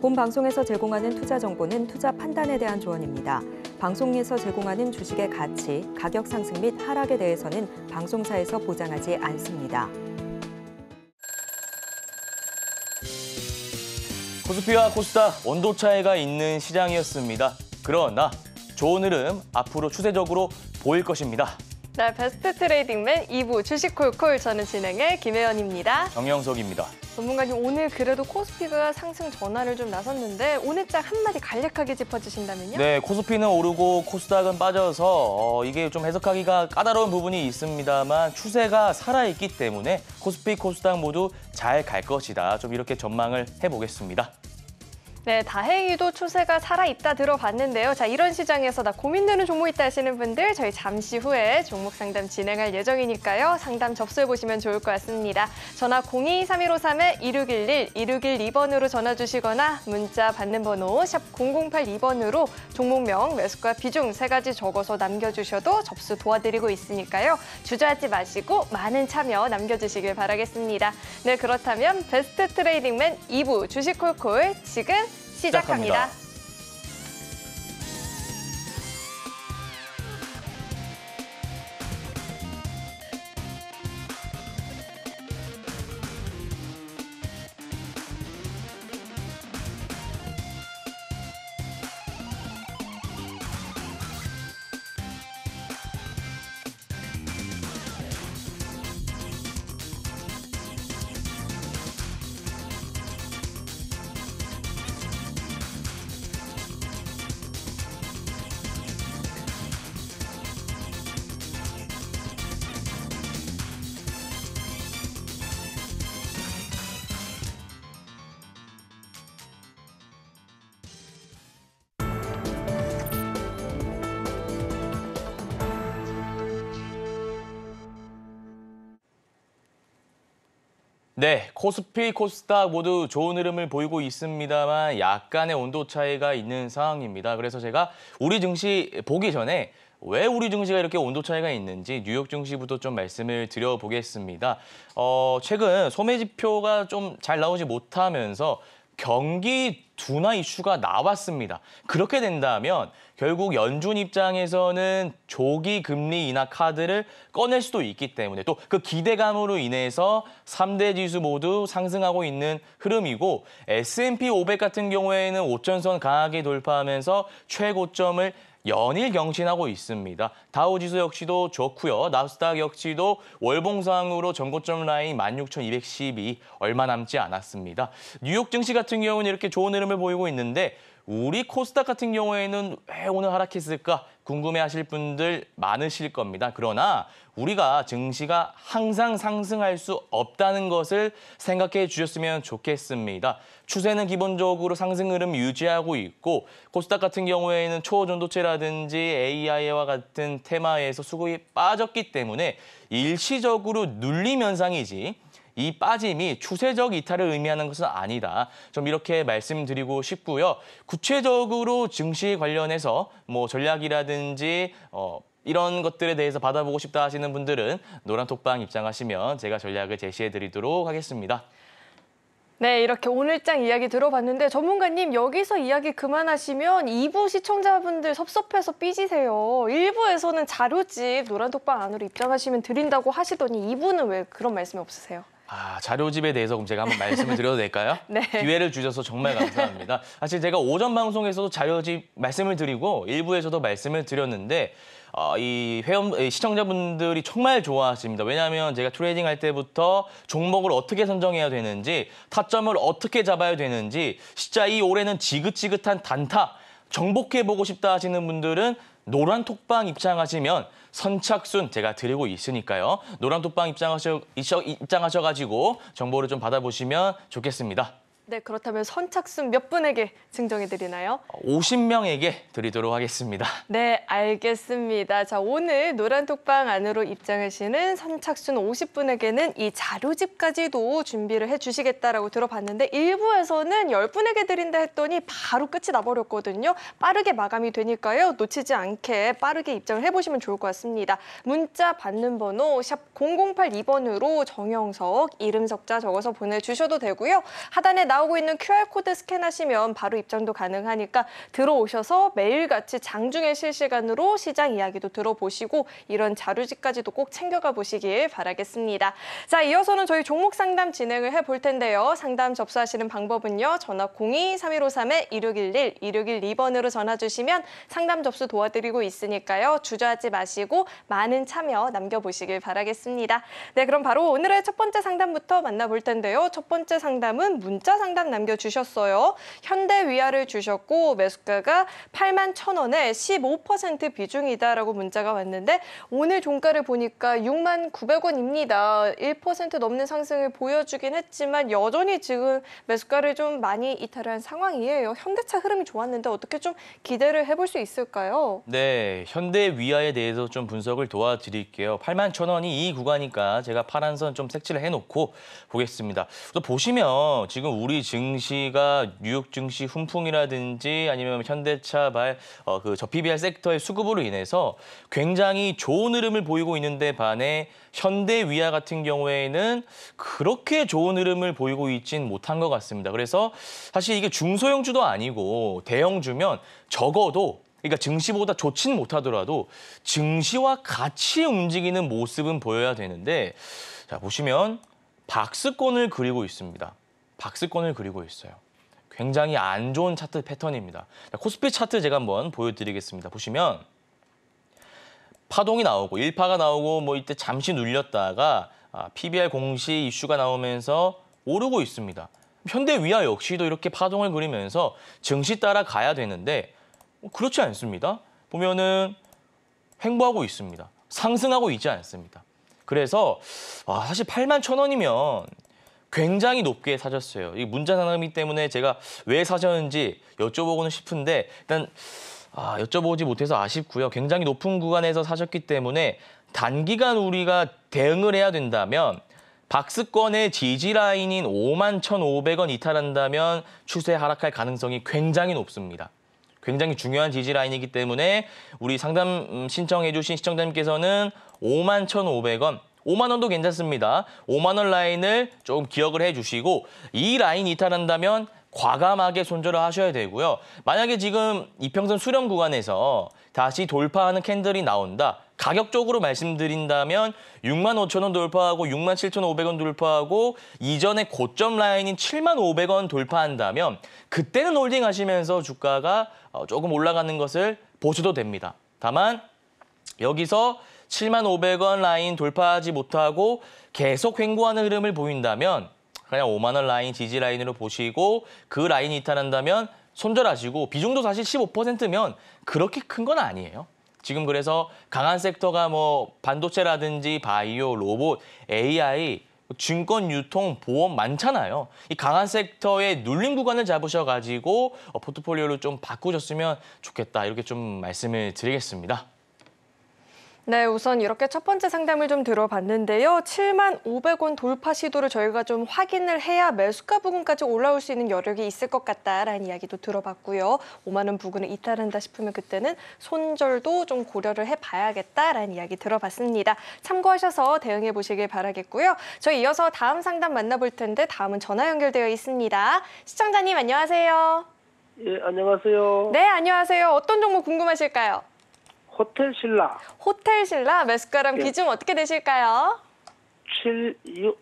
본 방송에서 제공하는 투자 정보는 투자 판단에 대한 조언입니다. 방송에서 제공하는 주식의 가치, 가격 상승 및 하락에 대해서는 방송사에서 보장하지 않습니다. 코스피와 코스닥 온도 차이가 있는 시장이었습니다. 그러나 좋은 흐름 앞으로 추세적으로 보일 것입니다. 자, 베스트 트레이딩맨 2부 주식콜콜 저는 진행의 김혜연입니다. 정영석입니다. 전문가님 오늘 그래도 코스피가 상승 전환을 좀 나섰는데 오늘 짝 한마디 간략하게 짚어주신다면요? 네, 코스피는 오르고 코스닥은 빠져서 어, 이게 좀 해석하기가 까다로운 부분이 있습니다만 추세가 살아있기 때문에 코스피, 코스닥 모두 잘 갈 것이다. 좀 이렇게 전망을 해보겠습니다. 네, 다행히도 추세가 살아있다 들어봤는데요. 자, 이런 시장에서 나 고민되는 종목 있다 하시는 분들 저희 잠시 후에 종목 상담 진행할 예정이니까요. 상담 접수해보시면 좋을 것 같습니다. 전화 0 2 3 1 5 3 1 6 1 1 1 6 1 2번으로 전화 주시거나 문자 받는 번호 샵 0082번으로 종목명, 매수가, 비중 세 가지 적어서 남겨주셔도 접수 도와드리고 있으니까요. 주저하지 마시고 많은 참여 남겨주시길 바라겠습니다. 네, 그렇다면 베스트 트레이딩맨 2부 주식콜콜 지금 시작합니다. 시작합니다. 네, 코스피, 코스닥 모두 좋은 흐름을 보이고 있습니다만 약간의 온도 차이가 있는 상황입니다. 그래서 제가 우리 증시 보기 전에 왜 우리 증시가 이렇게 온도 차이가 있는지 뉴욕 증시부터 좀 말씀을 드려보겠습니다. 어, 최근 소매 지표가 좀 잘 나오지 못하면서 경기 둔화 이슈가 나왔습니다. 그렇게 된다면 결국 연준 입장에서는 조기 금리 인하 카드를 꺼낼 수도 있기 때문에 또 그 기대감으로 인해서 3대 지수 모두 상승하고 있는 흐름이고 S&P 500 같은 경우에는 5천선 강하게 돌파하면서 최고점을 연일 경신하고 있습니다. 다우지수 역시도 좋고요. 나스닥 역시도 월봉상으로 전고점 라인 16,212 얼마 남지 않았습니다. 뉴욕 증시 같은 경우는 이렇게 좋은 흐름을 보이고 있는데 우리 코스닥 같은 경우에는 왜 오늘 하락했을까 궁금해하실 분들 많으실 겁니다. 그러나 우리가 증시가 항상 상승할 수 없다는 것을 생각해 주셨으면 좋겠습니다. 추세는 기본적으로 상승 흐름 유지하고 있고 코스닥 같은 경우에는 초전도체라든지 AI와 같은 테마에서 수급이 빠졌기 때문에 일시적으로 눌림 현상이지 이 빠짐이 추세적 이탈을 의미하는 것은 아니다. 좀 이렇게 말씀드리고 싶고요. 구체적으로 증시 관련해서 뭐 전략이라든지 어, 이런 것들에 대해서 받아보고 싶다 하시는 분들은 노란톡방 입장하시면 제가 전략을 제시해드리도록 하겠습니다. 네, 이렇게 오늘장 이야기 들어봤는데 전문가님 여기서 이야기 그만하시면 2부 시청자분들 섭섭해서 삐지세요. 1부에서는 자료집 노란톡방 안으로 입장하시면 드린다고 하시더니 2부는 왜 그런 말씀이 없으세요? 아, 자료집에 대해서 그럼 제가 한번 말씀을 드려도 될까요? 네. 기회를 주셔서 정말 감사합니다. 사실 제가 오전 방송에서도 자료집 말씀을 드리고 일부에서도 말씀을 드렸는데 어, 이 회원 이 시청자분들이 정말 좋아하십니다. 왜냐하면 제가 트레이딩 할 때부터 종목을 어떻게 선정해야 되는지 타점을 어떻게 잡아야 되는지 진짜 이 올해는 지긋지긋한 단타 정복해보고 싶다 하시는 분들은 노란 톡방 입장하시면 선착순 제가 드리고 있으니까요. 노란톡방 입장하셔, 입장하셔가지고 정보를 좀 받아보시면 좋겠습니다. 네, 그렇다면 선착순 몇 분에게 증정해 드리나요? 50명에게 드리도록 하겠습니다. 네, 알겠습니다. 자, 오늘 노란톡방 안으로 입장하시는 선착순 50분에게는 이 자료집까지도 준비를 해주시겠다라고 들어봤는데 일부에서는 10분에게 드린다 했더니 바로 끝이 나버렸거든요. 빠르게 마감이 되니까요. 놓치지 않게 빠르게 입장을 해보시면 좋을 것 같습니다. 문자 받는 번호 샵 0082번으로 정영석, 이름 석자 적어서 보내주셔도 되고요. 하단에 나와 나오고 있는 QR코드 스캔하시면 바로 입장도 가능하니까 들어오셔서 매일같이 장중에 실시간으로 시장 이야기도 들어보시고 이런 자료집까지도 꼭 챙겨가 보시길 바라겠습니다. 자, 이어서는 저희 종목 상담 진행을 해 볼 텐데요. 상담 접수하시는 방법은요. 전화 02-3153-1611, 1612번으로 전화 주시면 상담 접수 도와드리고 있으니까요. 주저하지 마시고 많은 참여 남겨보시길 바라겠습니다. 네, 그럼 바로 오늘의 첫 번째 상담부터 만나볼 텐데요. 첫 번째 상담은 문자 상담 남겨주셨어요. 현대위아를 주셨고 매수가가 8만 1천원에 15% 비중이다라고 문자가 왔는데 오늘 종가를 보니까 6만 900원입니다. 1% 넘는 상승을 보여주긴 했지만 여전히 지금 매수가를 좀 많이 이탈한 상황이에요. 현대차 흐름이 좋았는데 어떻게 좀 기대를 해볼 수 있을까요? 네, 현대위아에 대해서 좀 분석을 도와드릴게요. 8만 1천원이 이 구간이니까 제가 파란선 좀 색칠을 해놓고 보겠습니다. 보시면 지금 우리 우리 증시가 뉴욕 증시 훈풍이라든지 아니면 현대차 발 어, 그저 p 비 r 섹터의 수급으로 인해서 굉장히 좋은 흐름을 보이고 있는데 반해 현대 위아 같은 경우에는 그렇게 좋은 흐름을 보이고 있진 못한 것 같습니다. 그래서 사실 이게 중소형주도 아니고 대형주면 적어도 그러니까 증시보다 좋진 못하더라도 증시와 같이 움직이는 모습은 보여야 되는데 자 보시면 박스권을 그리고 있습니다. 박스권을 그리고 있어요. 굉장히 안 좋은 차트 패턴입니다. 코스피 차트 제가 한번 보여드리겠습니다. 보시면 파동이 나오고 1파가 나오고 뭐 이때 잠시 눌렸다가 아, PBR 공시 이슈가 나오면서 오르고 있습니다. 현대위아 역시도 이렇게 파동을 그리면서 증시 따라 가야 되는데 어, 그렇지 않습니다. 보면은 횡보하고 있습니다. 상승하고 있지 않습니다. 그래서 아, 사실 8만 천 원이면 굉장히 높게 사셨어요. 이 문자 상담이기 때문에 제가 왜 사셨는지 여쭤보고는 싶은데 일단 아, 여쭤보지 못해서 아쉽고요. 굉장히 높은 구간에서 사셨기 때문에 단기간 우리가 대응을 해야 된다면 박스권의 지지라인인 5만 1,500원 이탈한다면 추세 하락할 가능성이 굉장히 높습니다. 굉장히 중요한 지지 라인이기 때문에 우리 상담 음, 신청해 주신 시청자님께서는 5만 1,500원 5만 원도 괜찮습니다. 5만 원 라인을 좀 기억을 해주시고 이 라인 이탈한다면 과감하게 손절을 하셔야 되고요. 만약에 지금 이평선 수렴 구간에서 다시 돌파하는 캔들이 나온다. 가격적으로 말씀드린다면 6만 5천 원 돌파하고 6만 7천 5백 원 돌파하고 이전에 고점 라인인 7만 5백 원 돌파한다면 그때는 홀딩하시면서 주가가 어, 조금 올라가는 것을 보셔도 됩니다. 다만 여기서 7만 500원 라인 돌파하지 못하고 계속 횡보하는 흐름을 보인다면 그냥 5만 원 라인 지지 라인으로 보시고 그 라인 이탈한다면 손절하시고 비중도 사실 15%면 그렇게 큰 건 아니에요. 지금 그래서 강한 섹터가 뭐 반도체라든지 바이오, 로봇, AI, 증권 유통, 보험 많잖아요. 이 강한 섹터의 눌림 구간을 잡으셔가지고 어, 포트폴리오를 좀 바꾸셨으면 좋겠다 이렇게 좀 말씀을 드리겠습니다. 네, 우선 이렇게 첫 번째 상담을 좀 들어봤는데요. 7만 500원 돌파 시도를 저희가 좀 확인을 해야 매수가 부근까지 올라올 수 있는 여력이 있을 것 같다라는 이야기도 들어봤고요. 5만 원 부근을 이탈한다 싶으면 그때는 손절도 좀 고려를 해봐야겠다라는 이야기 들어봤습니다. 참고하셔서 대응해 보시길 바라겠고요. 저희 이어서 다음 상담 만나볼 텐데 다음은 전화 연결되어 있습니다. 시청자님 안녕하세요. 예, 안녕하세요. 네, 안녕하세요. 어떤 정보 궁금하실까요? 호텔 신라. 호텔 신라 매수가랑 예. 비중 어떻게 되실까요? 7, 6,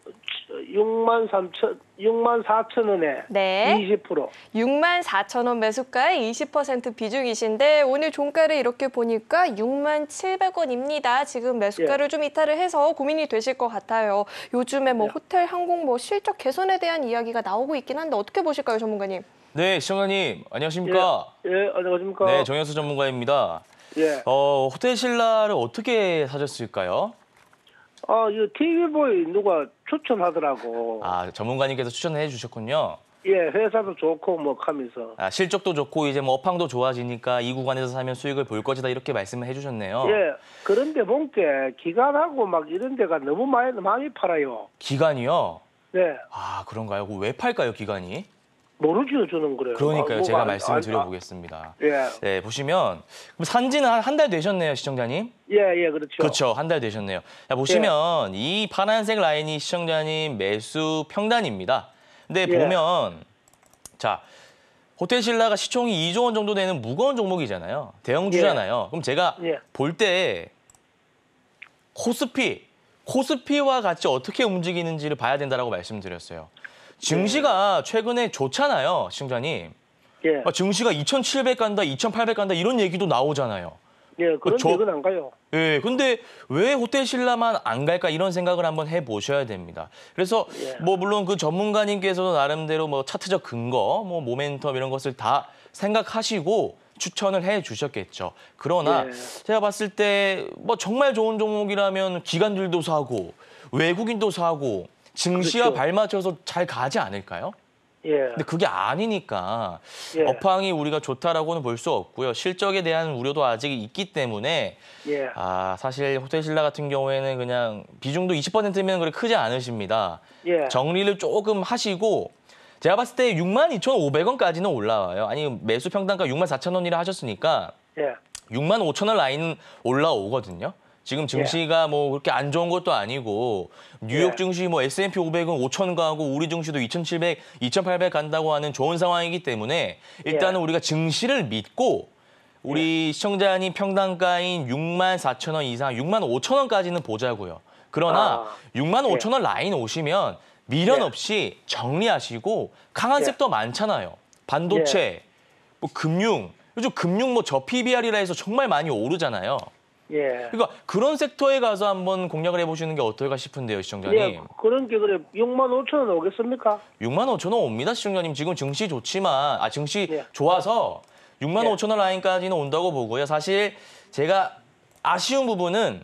6만 3천, 6만 4천 원에 네. 20%. 6만 4천 원 매수가의 20% 비중이신데 오늘 종가를 이렇게 보니까 6만 700원입니다. 지금 매수가를 예. 좀 이탈을 해서 고민이 되실 것 같아요. 요즘에 뭐 예. 호텔 항공 뭐 실적 개선에 대한 이야기가 나오고 있긴 한데 어떻게 보실까요, 전문가님? 네, 시청자님 안녕하십니까? 예, 예 안녕하십니까? 네, 정현수 전문가입니다. 예. 어, 호텔 신라를 어떻게 사셨을까요? 어, 이 TV보이 누가 추천하더라고. 아, 전문가님께서 추천해 주셨군요. 예, 회사도 좋고 뭐 하면서. 아, 실적도 좋고 이제 뭐 업황도 좋아지니까 이 구간에서 사면 수익을 볼 것이다 이렇게 말씀을 해 주셨네요. 예. 그런데 뭔게 기간하고 막 이런 데가 너무 많이 많이 팔아요. 기간이요? 네. 아, 그런가요? 왜 팔까요, 기간이? 모르죠 저는 그래요. 그러니까요. 아, 제가 뭐, 뭐, 안, 말씀을 안, 드려보겠습니다. 예. 네, 보시면 산지는 한 달 되셨네요, 시청자님. 예, 예, 그렇죠. 그렇죠, 한 달 되셨네요. 자, 보시면 예. 이 파란색 라인이 시청자님 매수 평단입니다. 근데 예. 보면 자 호텔 신라가 시총이 2조 원 정도 되는 무거운 종목이잖아요. 대형주잖아요. 예. 그럼 제가 예. 볼때 코스피 코스피와 같이 어떻게 움직이는지를 봐야 된다라고 말씀드렸어요. 증시가 최근에 좋잖아요, 시청님 예. 아, 증시가 2,700 간다, 2,800 간다 이런 얘기도 나오잖아요. 예, 그 그런 저, 얘기는 안 가요. 예, 근데 왜 호텔 신라만 안 갈까 이런 생각을 한번 해보셔야 됩니다. 그래서 예. 뭐 물론 그 전문가님께서도 나름대로 뭐 차트적 근거, 뭐 모멘텀 이런 것을 다 생각하시고 추천을 해 주셨겠죠. 그러나 예. 제가 봤을 때 뭐 정말 좋은 종목이라면 기관들도 사고 외국인도 사고 증시와 그렇죠. 발맞춰서 잘 가지 않을까요? 예. 근데 그게 아니니까 예. 업황이 우리가 좋다라고는 볼 수 없고요. 실적에 대한 우려도 아직 있기 때문에 예. 아 사실 호텔신라 같은 경우에는 그냥 비중도 20%면 그렇게 크지 않으십니다. 예. 정리를 조금 하시고 제가 봤을 때 6만 2,500원까지는 올라와요. 아니 매수 평단가 6만 4천 원이라 하셨으니까 예. 6만 5천 원 라인 올라오거든요. 지금 예. 증시가 예. 뭐 그렇게 안 좋은 것도 아니고 뉴욕 예. 증시 뭐 S&P 500은 5천 가고 우리 증시도 2,700, 2,800 간다고 하는 좋은 상황이기 때문에 일단은 예. 우리가 증시를 믿고 우리 예. 시청자님 평당가인 6만 4천 원 이상, 6만 5천 원까지는 보자고요. 그러나 아, 6만 5천 예. 원 라인 오시면 미련 없이 정리하시고 강한 섹터 많잖아요. 반도체, 뭐 금융, 요즘 금융 뭐 저 PBR이라 해서 정말 많이 오르잖아요. 예. 그러니까 그런 섹터에 가서 한번 공략을 해보시는 게 어떨까 싶은데요, 시청자님. 예, 그런 게 그래. 6만 5천 원 오겠습니까? 6만 5천 원 옵니다, 시청자님. 지금 증시 좋지만, 아, 증시 예. 좋아서 6만 예. 5천 원 라인까지는 온다고 보고요. 사실 제가 아쉬운 부분은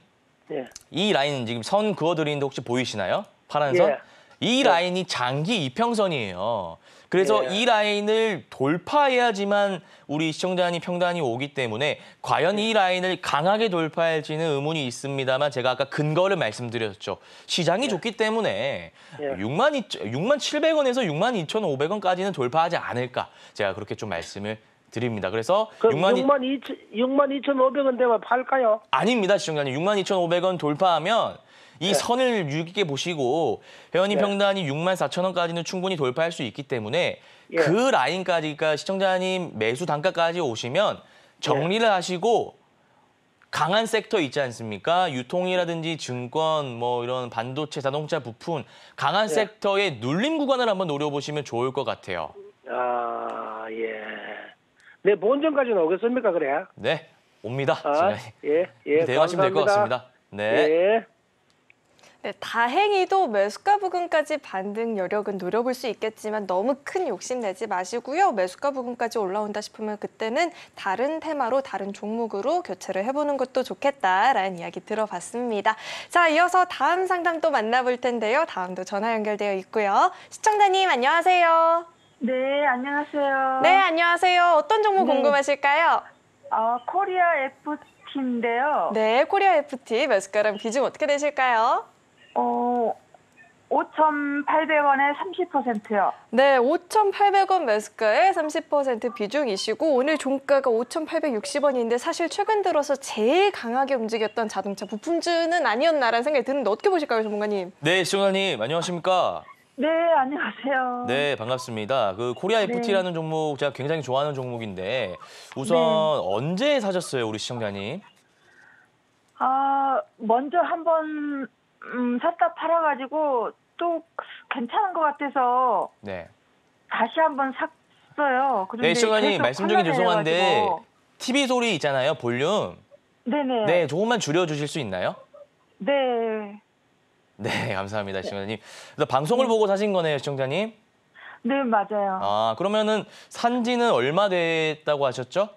예. 이 라인 지금 선 그어드리는데 혹시 보이시나요? 파란 선? 예. 이 라인이 장기 이평선이에요. 그래서 네. 이 라인을 돌파해야지만 우리 시청자님 평단이 오기 때문에 과연 이 예. 라인을 강하게 돌파할지는 의문이 있습니다만 제가 아까 근거를 말씀드렸죠. 시장이 예. 좋기 때문에 6만, 6만 700원에서 6만 2,500원까지는 돌파하지 않을까 제가 그렇게 좀 말씀을 드립니다. 그래서 6만, 6만 2천 6만 2 500원 되면 팔까요? 아닙니다, 시청자님. 6만 2 500원 돌파하면 이 네. 선을 유익있게 보시고 회원님 네. 평단이 6만 4천 원까지는 충분히 돌파할 수 있기 때문에 예. 그 라인까지, 그니까 시청자님 매수 단가까지 오시면 정리를 예. 하시고 강한 섹터 있지 않습니까? 유통이라든지 증권, 뭐 이런 반도체, 자동차 부품 강한 예. 섹터의 눌림 구간을 한번 노려보시면 좋을 것 같아요. 아 예. 네 본전까지는 오겠습니까 그래야? 네 옵니다. 아, 예 예. 대응하시면 될 것 같습니다. 네. 예. 네, 다행히도 매수가 부근까지 반등 여력은 노려볼 수 있겠지만 너무 큰 욕심 내지 마시고요. 매수가 부근까지 올라온다 싶으면 그때는 다른 테마로 다른 종목으로 교체를 해보는 것도 좋겠다라는 이야기 들어봤습니다. 자, 이어서 다음 상담 또 만나볼 텐데요. 다음도 전화 연결되어 있고요. 시청자님 안녕하세요. 네, 안녕하세요. 네, 안녕하세요. 어떤 종목 네. 궁금하실까요? 어, 코리아 FT인데요. 네, 코리아 FT 매수가랑 비중 어떻게 되실까요? 어, 5,800원에 30%요. 네, 5,800원 매수가에 30% 비중이시고 오늘 종가가 5,860원인데 사실 최근 들어서 제일 강하게 움직였던 자동차 부품주는 아니었나라는 생각이 드는데 어떻게 보실까요, 전문가님? 네, 시원님 안녕하십니까? 네, 안녕하세요. 네, 반갑습니다. 그 코리아 FT라는 네. 종목 제가 굉장히 좋아하는 종목인데 우선 네. 언제 사셨어요, 우리 시청자님? 아, 먼저 한번 음, 샀다 팔아가지고 또 괜찮은 것 같아서 네. 다시 한 번 샀어요. 네, 시청자님 말씀 중에 죄송한데 TV 소리 있잖아요, 볼륨. 네네. 네, 조금만 줄여주실 수 있나요? 네. 네, 감사합니다, 시청자님. 그래서 방송을 네. 보고 사신 거네요, 시청자님. 네, 맞아요. 아, 그러면은 산지는 얼마 됐다고 하셨죠?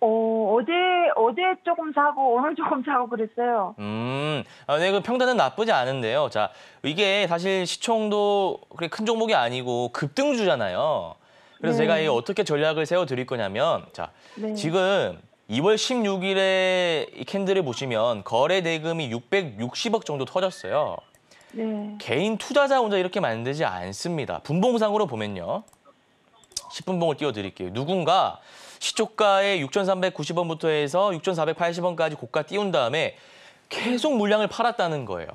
어, 어제, 어제 조금 사고, 오늘 조금 사고 그랬어요. 음, 아, 네, 그 평단은 나쁘지 않은데요. 자, 이게 사실 시총도 그렇게 큰 종목이 아니고 급등주잖아요. 그래서 네. 제가 이 어떻게 전략을 세워드릴 거냐면, 자, 네. 지금 2월 16일에 이 캔들을 보시면 거래 대금이 660억 정도 터졌어요. 네. 개인 투자자 혼자 이렇게 만들지 않습니다. 분봉상으로 보면요. 10분봉을 띄워드릴게요. 누군가 시초가의 6,390원부터 해서 6,480원까지 고가 띄운 다음에 계속 물량을 팔았다는 거예요.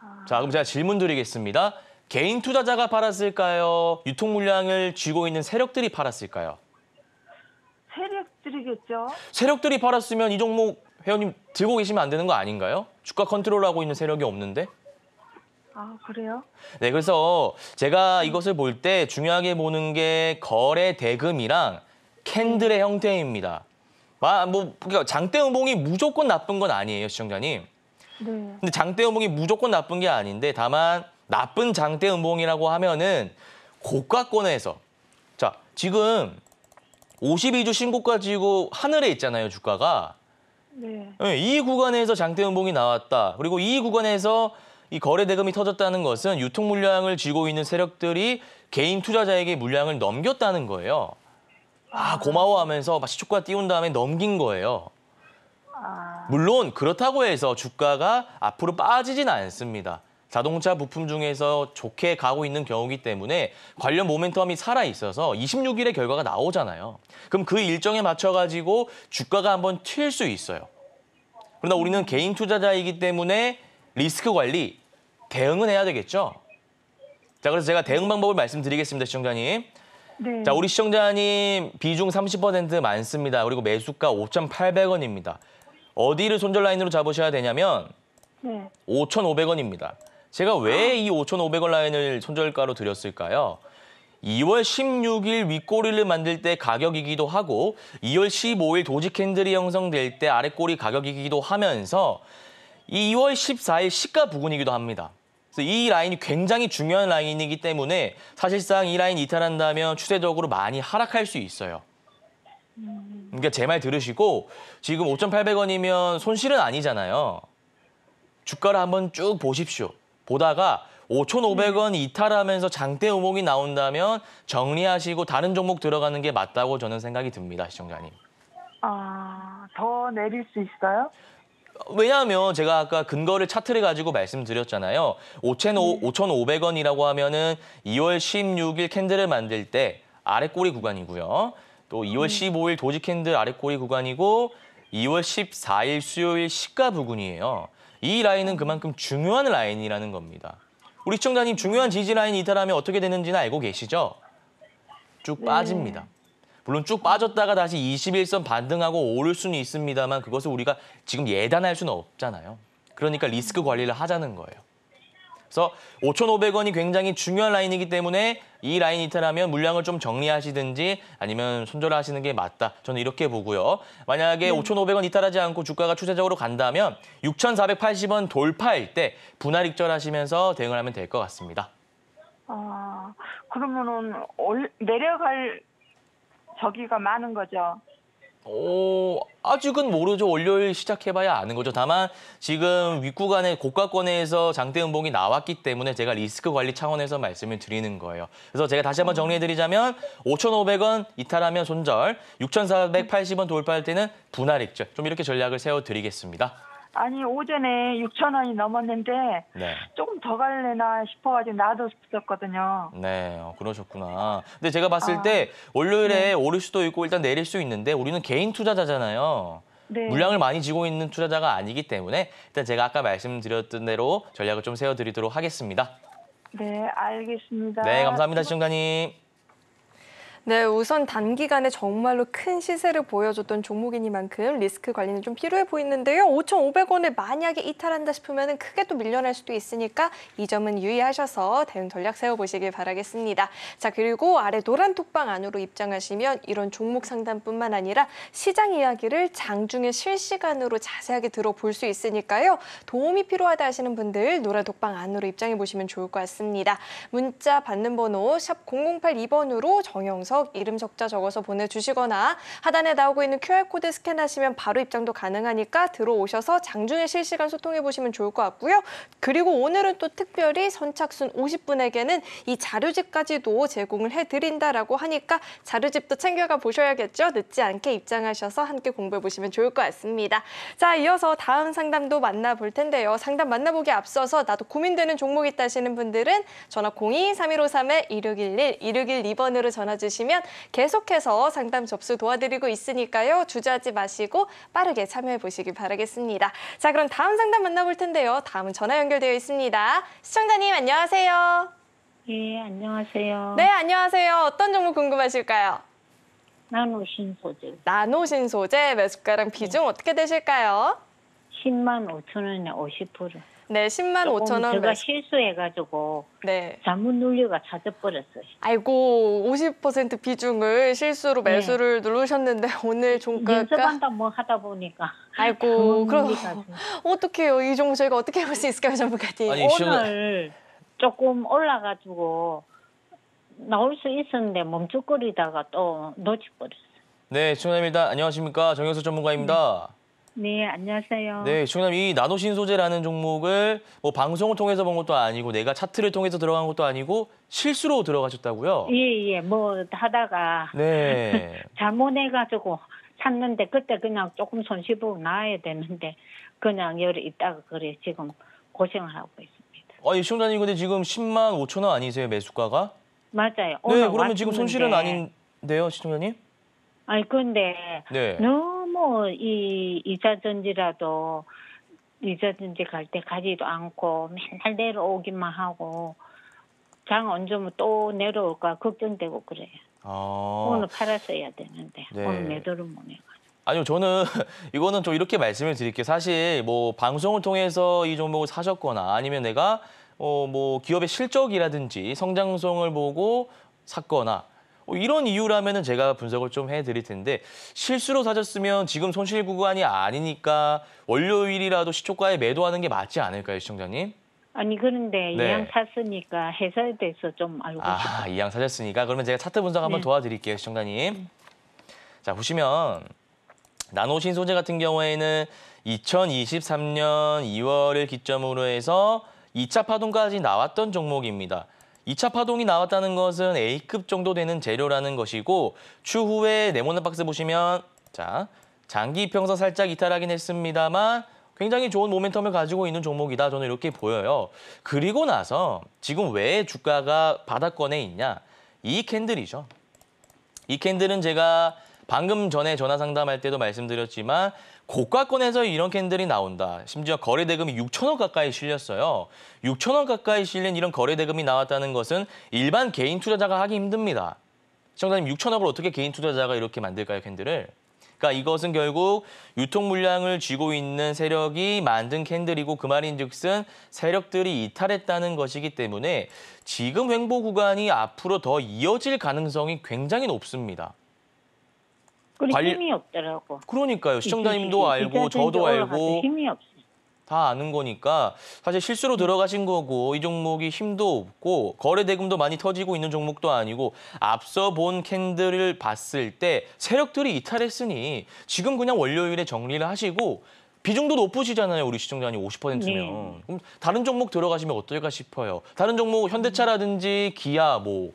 아. 자, 그럼 제가 질문 드리겠습니다. 개인 투자자가 팔았을까요? 유통 물량을 쥐고 있는 세력들이 팔았을까요? 세력들이겠죠. 세력들이 팔았으면 이 종목 회원님 들고 계시면 안 되는 거 아닌가요? 주가 컨트롤하고 있는 세력이 없는데? 아, 그래요? 네, 그래서 제가 이것을 볼 때 중요하게 보는 게 거래 대금이랑 캔들의 형태입니다. 아, 뭐 그러니까 장대음봉이 무조건 나쁜 건 아니에요, 시청자님. 네. 근데 장대음봉이 무조건 나쁜 게 아닌데 다만 나쁜 장대음봉이라고 하면은 고가권에서 자 지금 52주 신고가지고 하늘에 있잖아요 주가가 네. 예, 이 구간에서 장대음봉이 나왔다 그리고 이 구간에서 이 거래 대금이 터졌다는 것은 유통 물량을 쥐고 있는 세력들이 개인 투자자에게 물량을 넘겼다는 거예요. 아 고마워하면서 마치 주가 띄운 다음에 넘긴 거예요. 아. 물론 그렇다고 해서 주가가 앞으로 빠지진 않습니다. 자동차 부품 중에서 좋게 가고 있는 경우이기 때문에 관련 모멘텀이 살아 있어서 26일에 결과가 나오잖아요. 그럼 그 일정에 맞춰 가지고 주가가 한번 튈 수 있어요. 그러나 우리는 개인 투자자이기 때문에 리스크 관리 대응은 해야 되겠죠. 자, 그래서 제가 대응 방법을 말씀드리겠습니다, 시청자님. 네. 자, 우리 시청자님 비중 30% 많습니다. 그리고 매수가 5,800원입니다. 어디를 손절 라인으로 잡으셔야 되냐면 네. 5,500원입니다. 제가 왜이 아. 5,500원 라인을 손절가로 드렸을까요? 2월 16일 윗꼬리를 만들 때 가격이기도 하고 2월 15일 도지 캔들이 형성될 때 아랫꼬리 가격이기도 하면서 2월 14일 시가 부근이기도 합니다. 그래서 이 라인이 굉장히 중요한 라인이기 때문에 사실상 이 라인 이탈한다면 추세적으로 많이 하락할 수 있어요. 그러니까 제 말 들으시고 지금 5,800원이면 손실은 아니잖아요. 주가를 한번 쭉 보십시오. 보다가 5,500원 이탈하면서 장대 우목이 나온다면 정리하시고 다른 종목 들어가는 게 맞다고 저는 생각이 듭니다, 시청자님. 아, 더 내릴 수 있어요? 왜냐하면 제가 아까 근거를 차트를 가지고 말씀드렸잖아요. 5,500원이라고 음. 하면은 2월 16일 캔들을 만들 때 아래 꼬리 구간이고요. 또 2월 15일 음. 도지 캔들 아래 꼬리 구간이고 2월 14일 수요일 시가 부근이에요. 이 라인은 음. 그만큼 중요한 라인이라는 겁니다. 우리 시청자님 중요한 지지 라인 이탈하면 이 어떻게 되는지는 알고 계시죠? 쭉 네. 빠집니다. 물론 쭉 빠졌다가 다시 21선 반등하고 오를 수는 있습니다만 그것을 우리가 지금 예단할 수는 없잖아요. 그러니까 리스크 관리를 하자는 거예요. 그래서 5,500원이 굉장히 중요한 라인이기 때문에 이 라인 이탈하면 물량을 좀 정리하시든지 아니면 손절하시는 게 맞다. 저는 이렇게 보고요. 만약에 음. 5,500원 이탈하지 않고 주가가 추세적으로 간다면 6,480원 돌파일 때 분할 익절하시면서 대응을 하면 될 것 같습니다. 아, 그러면은 내려갈 저기가 많은 거죠. 오, 아직은 모르죠. 월요일 시작해봐야 아는 거죠. 다만 지금 윗구간에 고가권에서 장대음봉이 나왔기 때문에 제가 리스크 관리 차원에서 말씀을 드리는 거예요. 그래서 제가 다시 한번 정리해드리자면 5,500원 이탈하면 손절, 6,480원 돌파할 때는 분할 입절좀 이렇게 전략을 세워드리겠습니다. 아니 오전에 6천 원이 넘었는데 네. 조금 더 갈래나 싶어가지고 놔뒀었거든요. 네, 어, 그러셨구나. 근데 제가 봤을 아, 때 월요일에 네. 오를 수도 있고 일단 내릴 수 있는데 우리는 개인 투자자잖아요. 네. 물량을 많이 지고 있는 투자자가 아니기 때문에 일단 제가 아까 말씀드렸던 대로 전략을 좀 세워드리도록 하겠습니다. 네, 알겠습니다. 네, 감사합니다, 시청자님. 네, 우선 단기간에 정말로 큰 시세를 보여줬던 종목이니만큼 리스크 관리는 좀 필요해 보이는데요. 5 5 0 0원에 만약에 이탈한다 싶으면 크게 또 밀려날 수도 있으니까 이 점은 유의하셔서 대응 전략 세워보시길 바라겠습니다. 자, 그리고 아래 노란 톡방 안으로 입장하시면 이런 종목 상담뿐만 아니라 시장 이야기를 장중에 실시간으로 자세하게 들어볼 수 있으니까요. 도움이 필요하다 하시는 분들 노란 톡방 안으로 입장해 보시면 좋을 것 같습니다. 문자 받는 번호 샵 0082번으로 정영석 분석, 이름 적자 적어서 보내주시거나 하단에 나오고 있는 QR코드 스캔하시면 바로 입장도 가능하니까 들어오셔서 장중에 실시간 소통해보시면 좋을 것 같고요. 그리고 오늘은 또 특별히 선착순 50분에게는 이 자료집까지도 제공을 해드린다라고 하니까 자료집도 챙겨가 보셔야겠죠. 늦지 않게 입장하셔서 함께 공부해보시면 좋을 것 같습니다. 자, 이어서 다음 상담도 만나볼 텐데요. 상담 만나보기 앞서서 나도 고민되는 종목이 있다 하시는 분들은 전화 02-3153-1611, 1612번으로 전화 주시면 주시면 계속해서 상담 접수 도와드리고 있으니까요. 주저하지 마시고 빠르게 참여해 보시길 바라겠습니다. 자, 그럼 다음 상담 만나볼 텐데요. 다음은 전화 연결되어 있습니다. 시청자님 안녕하세요. 예, 안녕하세요. 네, 안녕하세요. 어떤 정보 궁금하실까요? 나노신 소재. 나노신 소재 몇 숟가락 비중 네. 어떻게 되실까요? 10만 5천 원에 50%. 네, 10만 5천 원. 제가 실수해가지고 네. 잘못 눌려가 찾아버렸어요. 아이고, 50% 비중을 실수로 네. 매수를 네. 누르셨는데 오늘 종가가 연습한다 뭐 하다 보니까. 아이고, 그럼 어떻게요? 이 종목 저희가 어떻게 해볼 수 있을까요, 전문가님? 아니, 오늘 조금 올라가지고 나올 수 있었는데 멈칫거리다가 또 놓치버렸어요. 네, 시청자입니다. 안녕하십니까. 정영수 전문가입니다. 네. 네, 안녕하세요. 네, 시청자님 이 나노신소재라는 종목을 뭐 방송을 통해서 본 것도 아니고 내가 차트를 통해서 들어간 것도 아니고 실수로 들어가셨다고요? 예, 예. 뭐 하다가 네. 잘못해 가지고 샀는데 그때 그냥 조금 손실 보고 나와야 되는데 그냥 열이 있다가 그래 지금 고생을 하고 있습니다. 아니, 시청자님 근데 지금 10만 5천 원 아니세요, 매수가가? 맞아요. 네, 그러면 왔는데. 지금 손실은 아닌데요, 시청자님? 아니, 근데 네. 너무 너이이사전지라도이사전지갈때 뭐, 가지도 않고 맨날 내려오기만 하고 장 언제면 또 내려올까 걱정되고 그래요. 아... 오늘 팔았어야 되는데 네. 오늘 매도를 못 해가지고. 아니요, 저는 이거는 좀 이렇게 말씀을 드릴게요. 사실 뭐 방송을 통해서 이 종목을 사셨거나 아니면 내가 어뭐 기업의 실적이라든지 성장성을 보고 샀거나 뭐 이런 이유라면 제가 분석을 좀 해드릴 텐데 실수로 사셨으면 지금 손실 구간이 아니니까 월요일이라도 시초가에 매도하는 게 맞지 않을까요, 시청자님? 아니 그런데 네. 이양 샀으니까 회사에 대해서 좀 알고 아, 싶어요. 아, 이 양 사셨으니까 그러면 제가 차트 분석 한번 네. 도와드릴게요, 시청자님. 자, 보시면 나노신소재 같은 경우에는 2023년 2월을 기점으로 해서 2차 파동까지 나왔던 종목입니다. 2차 파동이 나왔다는 것은 A급 정도 되는 재료라는 것이고 추후에 네모난 박스 보시면 자 장기 평선 살짝 이탈하긴 했습니다만 굉장히 좋은 모멘텀을 가지고 있는 종목이다. 저는 이렇게 보여요. 그리고 나서 지금 왜 주가가 바닥권에 있냐. 이 캔들이죠. 이 캔들은 제가 방금 전에 전화 상담할 때도 말씀드렸지만 고가권에서 이런 캔들이 나온다. 심지어 거래 대금이 6천억 가까이 실렸어요. 6천억 가까이 실린 이런 거래 대금이 나왔다는 것은 일반 개인 투자자가 하기 힘듭니다. 시청자님 6천억을 어떻게 개인 투자자가 이렇게 만들까요, 캔들을? 그러니까 이것은 결국 유통 물량을 쥐고 있는 세력이 만든 캔들이고 그 말인즉슨 세력들이 이탈했다는 것이기 때문에 지금 횡보 구간이 앞으로 더 이어질 가능성이 굉장히 높습니다. 그리고 관리- 힘이 없더라고. 그러니까요. 시청자님도 이- 알고 기 저도 알고 힘이 다 아는 거니까 사실 실수로 음. 들어가신 거고 이 종목이 힘도 없고 거래 대금도 많이 터지고 있는 종목도 아니고 앞서 본 캔들을 봤을 때 세력들이 이탈했으니 지금 그냥 월요일에 정리를 하시고 비중도 높으시잖아요 우리 시청자님 50%면 네. 그럼 다른 종목 들어가시면 어떨까 싶어요 다른 종목 음. 현대차라든지 기아 뭐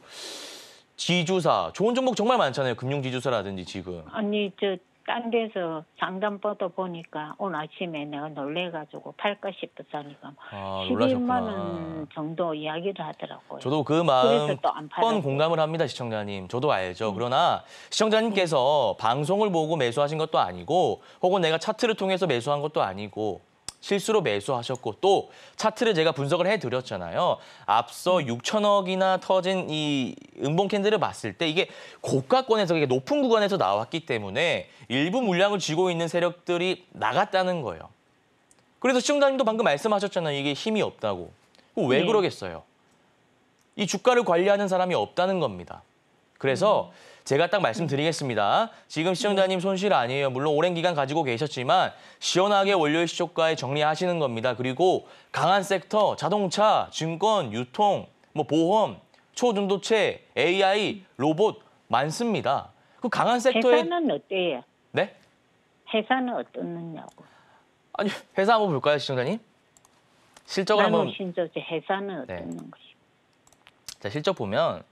지주사 좋은 종목 정말 많잖아요. 금융 지주사라든지 지금. 아니 저. 딴 데서 상담 뻗어 보니까 오늘 아침에 내가 놀래가지고 팔까 싶었으니까 아, 11만 원 정도 이야기를 하더라고요. 저도 그 마음 뻔 공감을 합니다, 시청자님. 저도 알죠. 음. 그러나 시청자님께서 음. 방송을 보고 매수하신 것도 아니고 혹은 내가 차트를 통해서 매수한 것도 아니고 실수로 매수하셨고 또 차트를 제가 분석을 해드렸잖아요. 앞서 6천억이나 터진 이 음봉 캔들을 봤을 때 이게 고가권에서 이게 높은 구간에서 나왔기 때문에 일부 물량을 쥐고 있는 세력들이 나갔다는 거예요. 그래서 시청자님도 방금 말씀하셨잖아요. 이게 힘이 없다고. 왜 네. 그러겠어요? 이 주가를 관리하는 사람이 없다는 겁니다. 그래서 음. 제가 딱 말씀드리겠습니다. 지금 시청자님 손실 아니에요. 물론 오랜 기간 가지고 계셨지만 시원하게 월요일 시초가에 정리하시는 겁니다. 그리고 강한 섹터, 자동차, 증권, 유통, 뭐 보험, 초중도체, AI, 로봇 많습니다. 그 강한 섹터에 회사는 어때요? 네? 회사는 어떻느냐고. 아니 회사 한번 볼까요, 시청자님? 실적을 한번. 신저지 회사는 네. 어떻는 네. 것이? 자 실적 보면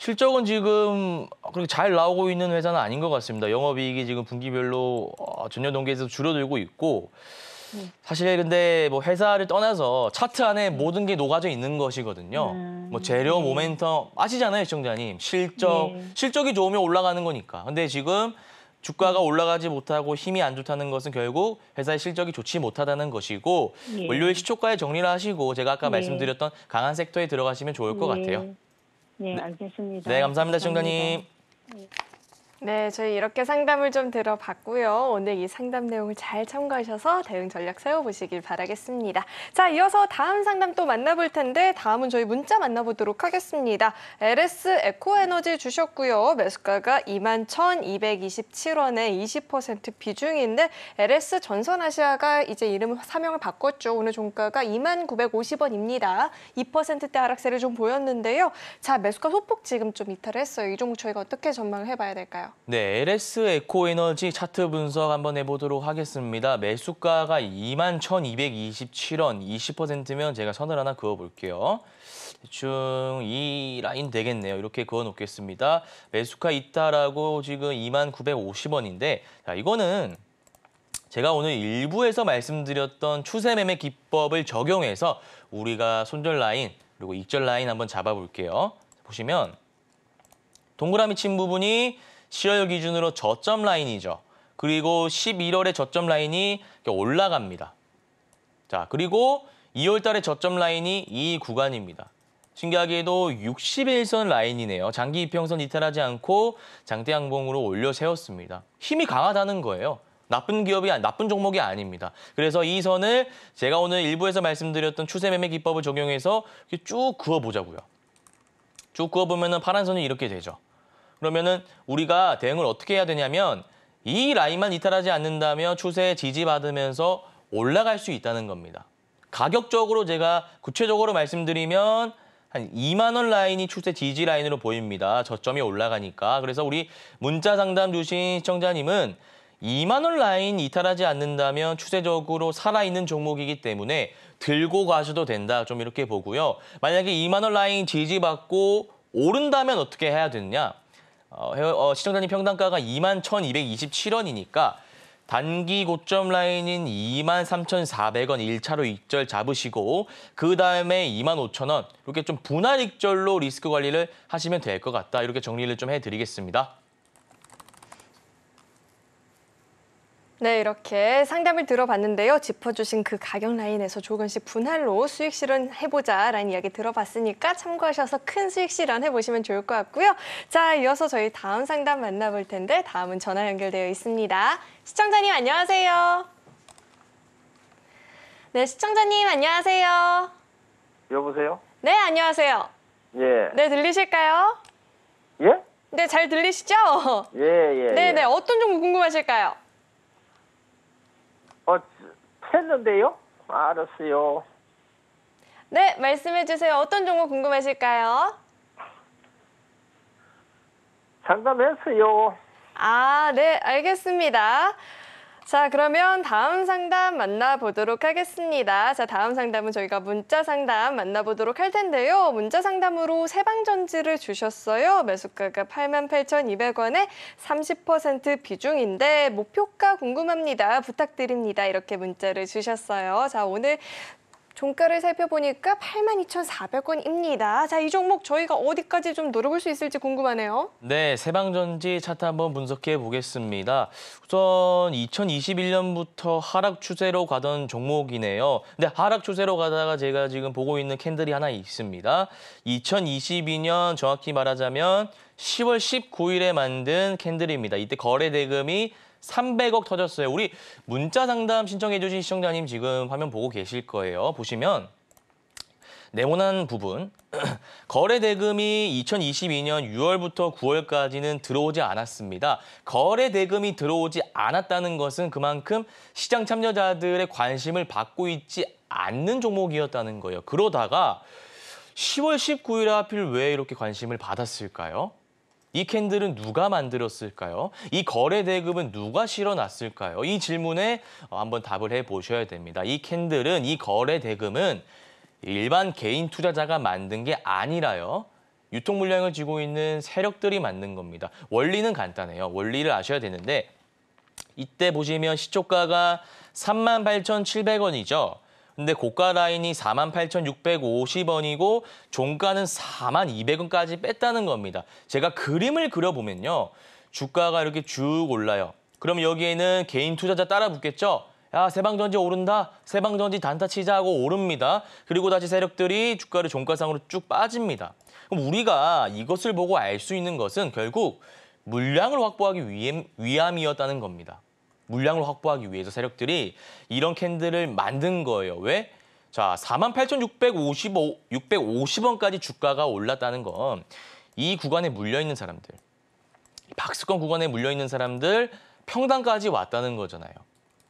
실적은 지금 그렇게 잘 나오고 있는 회사는 아닌 것 같습니다. 영업이익이 지금 분기별로 어, 전년 동기에서 줄어들고 있고 네. 사실 근데 뭐 회사를 떠나서 차트 안에 모든 게 녹아져 있는 것이거든요. 음. 뭐 재료, 네. 모멘텀 아시잖아요, 시청자님. 실적 네. 실적이 좋으면 올라가는 거니까. 근데 지금 주가가 올라가지 못하고 힘이 안 좋다는 것은 결국 회사의 실적이 좋지 못하다는 것이고 예. 월요일 시초가에 정리를 하시고 제가 아까 예. 말씀드렸던 강한 섹터에 들어가시면 좋을 것 예. 같아요. 네, 알겠습니다. 네, 감사합니다, 감사합니다. 시청자님. 예. 네, 저희 이렇게 상담을 좀 들어봤고요. 오늘 이 상담 내용을 잘 참고하셔서 대응 전략 세워보시길 바라겠습니다. 자, 이어서 다음 상담 또 만나볼 텐데 다음은 저희 문자 만나보도록 하겠습니다. LS 에코에너지 주셨고요. 매수가가 21,227원에 20% 비중인데 LS 전선아시아가 이제 이름 사명을 바꿨죠. 오늘 종가가 2만950원입니다. 2%대 하락세를 좀 보였는데요. 자, 매수가 소폭 지금 좀 이탈했어요. 이 종목 저희가 어떻게 전망을 해봐야 될까요? 네, LS 에코 에너지 차트 분석 한번 해보도록 하겠습니다. 매수가가 2 1,227원, 20%면 제가 선을 하나 그어볼게요. 대충 이 라인 되겠네요. 이렇게 그어놓겠습니다. 매수가 있다라고 지금 2만 950원인데 자, 이거는 제가 오늘 일부에서 말씀드렸던 추세 매매 기법을 적용해서 우리가 손절 라인 그리고 익절 라인 한번 잡아볼게요. 보시면 동그라미 친 부분이 10월 기준으로 저점 라인이죠. 그리고 11월에 저점 라인이 올라갑니다. 자, 그리고 2월 달에 저점 라인이 이 구간입니다. 신기하게도 6 1선 라인이네요. 장기 이평선 이탈하지 않고 장대항봉으로 올려 세웠습니다. 힘이 강하다는 거예요. 나쁜 기업이 나쁜 종목이 아닙니다. 그래서 이 선을 제가 오늘 일부에서 말씀드렸던 추세 매매 기법을 적용해서 쭉 그어보자고요. 쭉 그어보면 은 파란 선이 이렇게 되죠. 그러면은 우리가 대응을 어떻게 해야 되냐면 이 라인만 이탈하지 않는다면 추세에 지지받으면서 올라갈 수 있다는 겁니다. 가격적으로 제가 구체적으로 말씀드리면 한 2만 원 라인이 추세 지지 라인으로 보입니다. 저점이 올라가니까. 그래서 우리 문자 상담 주신 시청자님은 2만 원 라인 이탈하지 않는다면 추세적으로 살아있는 종목이기 때문에 들고 가셔도 된다. 좀 이렇게 보고요. 만약에 2만 원 라인 지지받고 오른다면 어떻게 해야 되느냐? 어, 어, 시청자님 평당가가 2만 1,227원이니까 단기 고점 라인인 2만 3,400원 1차로 익절 잡으시고 그 다음에 2만 5 0원 이렇게 좀 분할 익절로 리스크 관리를 하시면 될 것 같다. 이렇게 정리를 좀 해드리겠습니다. 네, 이렇게 상담을 들어봤는데요. 짚어주신 그 가격 라인에서 조금씩 분할로 수익 실현해보자라는 이야기 들어봤으니까 참고하셔서 큰 수익 실현해보시면 좋을 것 같고요. 자, 이어서 저희 다음 상담 만나볼 텐데 다음은 전화 연결되어 있습니다. 시청자님 안녕하세요. 네, 시청자님 안녕하세요. 여보세요? 네, 안녕하세요. 예. 네, 들리실까요? 예? 네, 잘 들리시죠? 예, 예. 네, 네, 예. 어떤 종목 궁금하실까요? 했는데요. 알았어요. 네, 말씀해 주세요. 어떤 종목 궁금하실까요? 상담했어요. 아, 네, 알겠습니다. 자, 그러면 다음 상담 만나보도록 하겠습니다. 자, 다음 상담은 저희가 문자 상담 만나보도록 할 텐데요. 문자 상담으로 세방전지를 주셨어요. 매수가가 88,200원에 30% 비중인데 목표가 궁금합니다. 부탁드립니다. 이렇게 문자를 주셨어요. 자, 오늘 종가를 살펴보니까 82,400원입니다. 자, 이 종목 저희가 어디까지 좀 노려볼 수 있을지 궁금하네요. 네, 세방전지 차트 한번 분석해 보겠습니다. 우선 2021년부터 하락 추세로 가던 종목이네요. 근데 하락 추세로 가다가 제가 지금 보고 있는 캔들이 하나 있습니다. 2022년 정확히 말하자면 10월 19일에 만든 캔들입니다. 이때 거래 대금이 300억 터졌어요. 우리 문자 상담 신청해주신 시청자님 지금 화면 보고 계실 거예요. 보시면 네모난 부분, 거래 대금이 2022년 6월부터 9월까지는 들어오지 않았습니다. 거래 대금이 들어오지 않았다는 것은 그만큼 시장 참여자들의 관심을 받고 있지 않는 종목이었다는 거예요. 그러다가 10월 19일 하필 왜 이렇게 관심을 받았을까요? 이 캔들은 누가 만들었을까요? 이 거래 대금은 누가 실어놨을까요? 이 질문에 어, 한번 답을 해보셔야 됩니다. 이 캔들은, 이 거래 대금은 일반 개인 투자자가 만든 게 아니라요. 유통 물량을 쥐고 있는 세력들이 만든 겁니다. 원리는 간단해요. 원리를 아셔야 되는데 이때 보시면 시초가가 38,700원이죠. 근데 고가 라인이 48,650원이고 종가는 4만200원까지 뺐다는 겁니다. 제가 그림을 그려보면요. 주가가 이렇게 쭉 올라요. 그럼 여기에는 개인 투자자 따라 붙겠죠? 야, 세방전지 오른다. 세방전지 단타 치자 하고 오릅니다. 그리고 다시 세력들이 주가를 종가상으로 쭉 빠집니다. 그럼 우리가 이것을 보고 알 수 있는 것은 결국 물량을 확보하기 위함, 위함이었다는 겁니다. 물량을 확보하기 위해서 세력들이 이런 캔들을 만든 거예요. 왜? 자, 48,650원 까지 주가가 올랐다는 건 이 구간에 물려 있는 사람들, 박스권 구간에 물려 있는 사람들 평당까지 왔다는 거잖아요.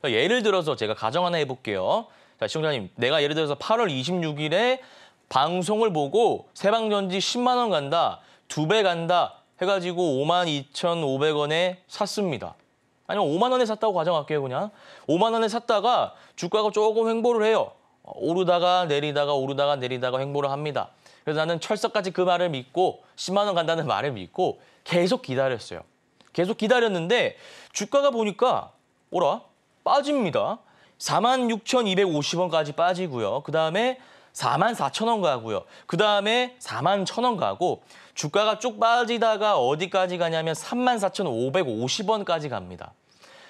그 예를 들어서 제가 가정 하나 해볼게요. 자, 시청자님, 내가 예를 들어서 8월 26일에 방송을 보고 세방전지 10만 원 간다, 2배 간다 해가지고 52,500원에 샀습니다. 아니면 5만 원에 샀다고 가정할게요, 그냥. 5만 원에 샀다가 주가가 조금 횡보를 해요. 오르다가 내리다가 오르다가 내리다가 횡보를 합니다. 그래서 나는 철석까지 그 말을 믿고 10만 원 간다는 말을 믿고 계속 기다렸어요. 계속 기다렸는데 주가가 보니까 오라 빠집니다. 46,250원까지 빠지고요. 그다음에 4만 4천 원 가고요. 그 다음에 4만 1천 원 가고 주가가 쭉 빠지다가 어디까지 가냐면 3만 4천 550원까지 갑니다.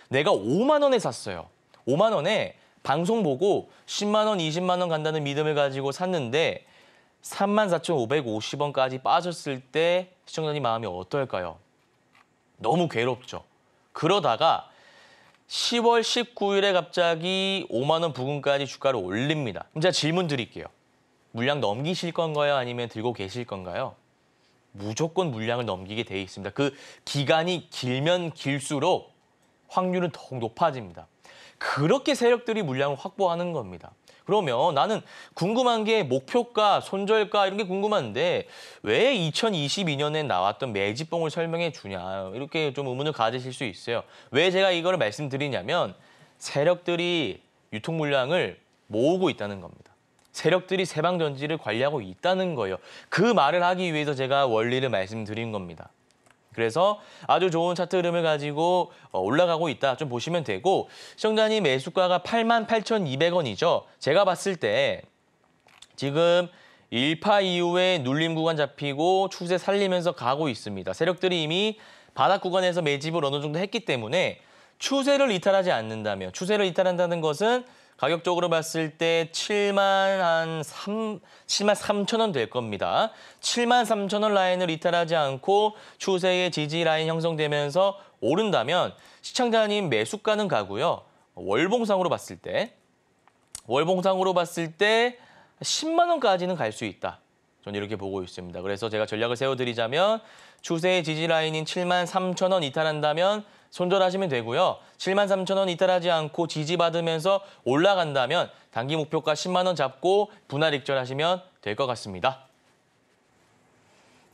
내가 5만 원에 샀어요. 5만 원에 방송 보고 10만 원, 20만 원 간다는 믿음을 가지고 샀는데 34,550원까지 빠졌을 때 시청자님 마음이 어떨까요? 너무 괴롭죠. 그러다가 10월 19일에 갑자기 5만 원 부근까지 주가를 올립니다. 이제 질문 드릴게요. 물량 넘기실 건가요? 아니면 들고 계실 건가요? 무조건 물량을 넘기게 돼 있습니다. 그 기간이 길면 길수록 확률은 더욱 높아집니다. 그렇게 세력들이 물량을 확보하는 겁니다. 그러면 나는 궁금한 게 목표가, 손절가 이런 게 궁금한데 왜 2022년에 나왔던 매지봉을 설명해 주냐 이렇게 좀 의문을 가지실 수 있어요. 왜 제가 이걸 말씀드리냐면 세력들이 유통 물량을 모으고 있다는 겁니다. 세력들이 세방전지를 관리하고 있다는 거예요. 그 말을 하기 위해서 제가 원리를 말씀드린 겁니다. 그래서 아주 좋은 차트 흐름을 가지고 어, 올라가고 있다 좀 보시면 되고 시청자님 매수가가 88,200원이죠. 제가 봤을 때 지금 1파 이후에 눌림 구간 잡히고 추세 살리면서 가고 있습니다. 세력들이 이미 바닥 구간에서 매집을 어느 정도 했기 때문에 추세를 이탈하지 않는다면 추세를 이탈한다는 것은 가격적으로 봤을 때 7만 한 3, 7만 3천 원 될 겁니다. 7만 3천 원 라인을 이탈하지 않고 추세의 지지 라인 형성되면서 오른다면 시청자님 매수가는 가고요. 월봉상으로 봤을 때 월봉상으로 봤을 때 10만 원까지는 갈 수 있다. 전 이렇게 보고 있습니다. 그래서 제가 전략을 세워드리자면 추세의 지지라인인 7만 3천 원 이탈한다면 손절하시면 되고요. 7만 3천 원 이탈하지 않고 지지받으면서 올라간다면 단기 목표가 10만 원 잡고 분할 익절하시면 될 것 같습니다.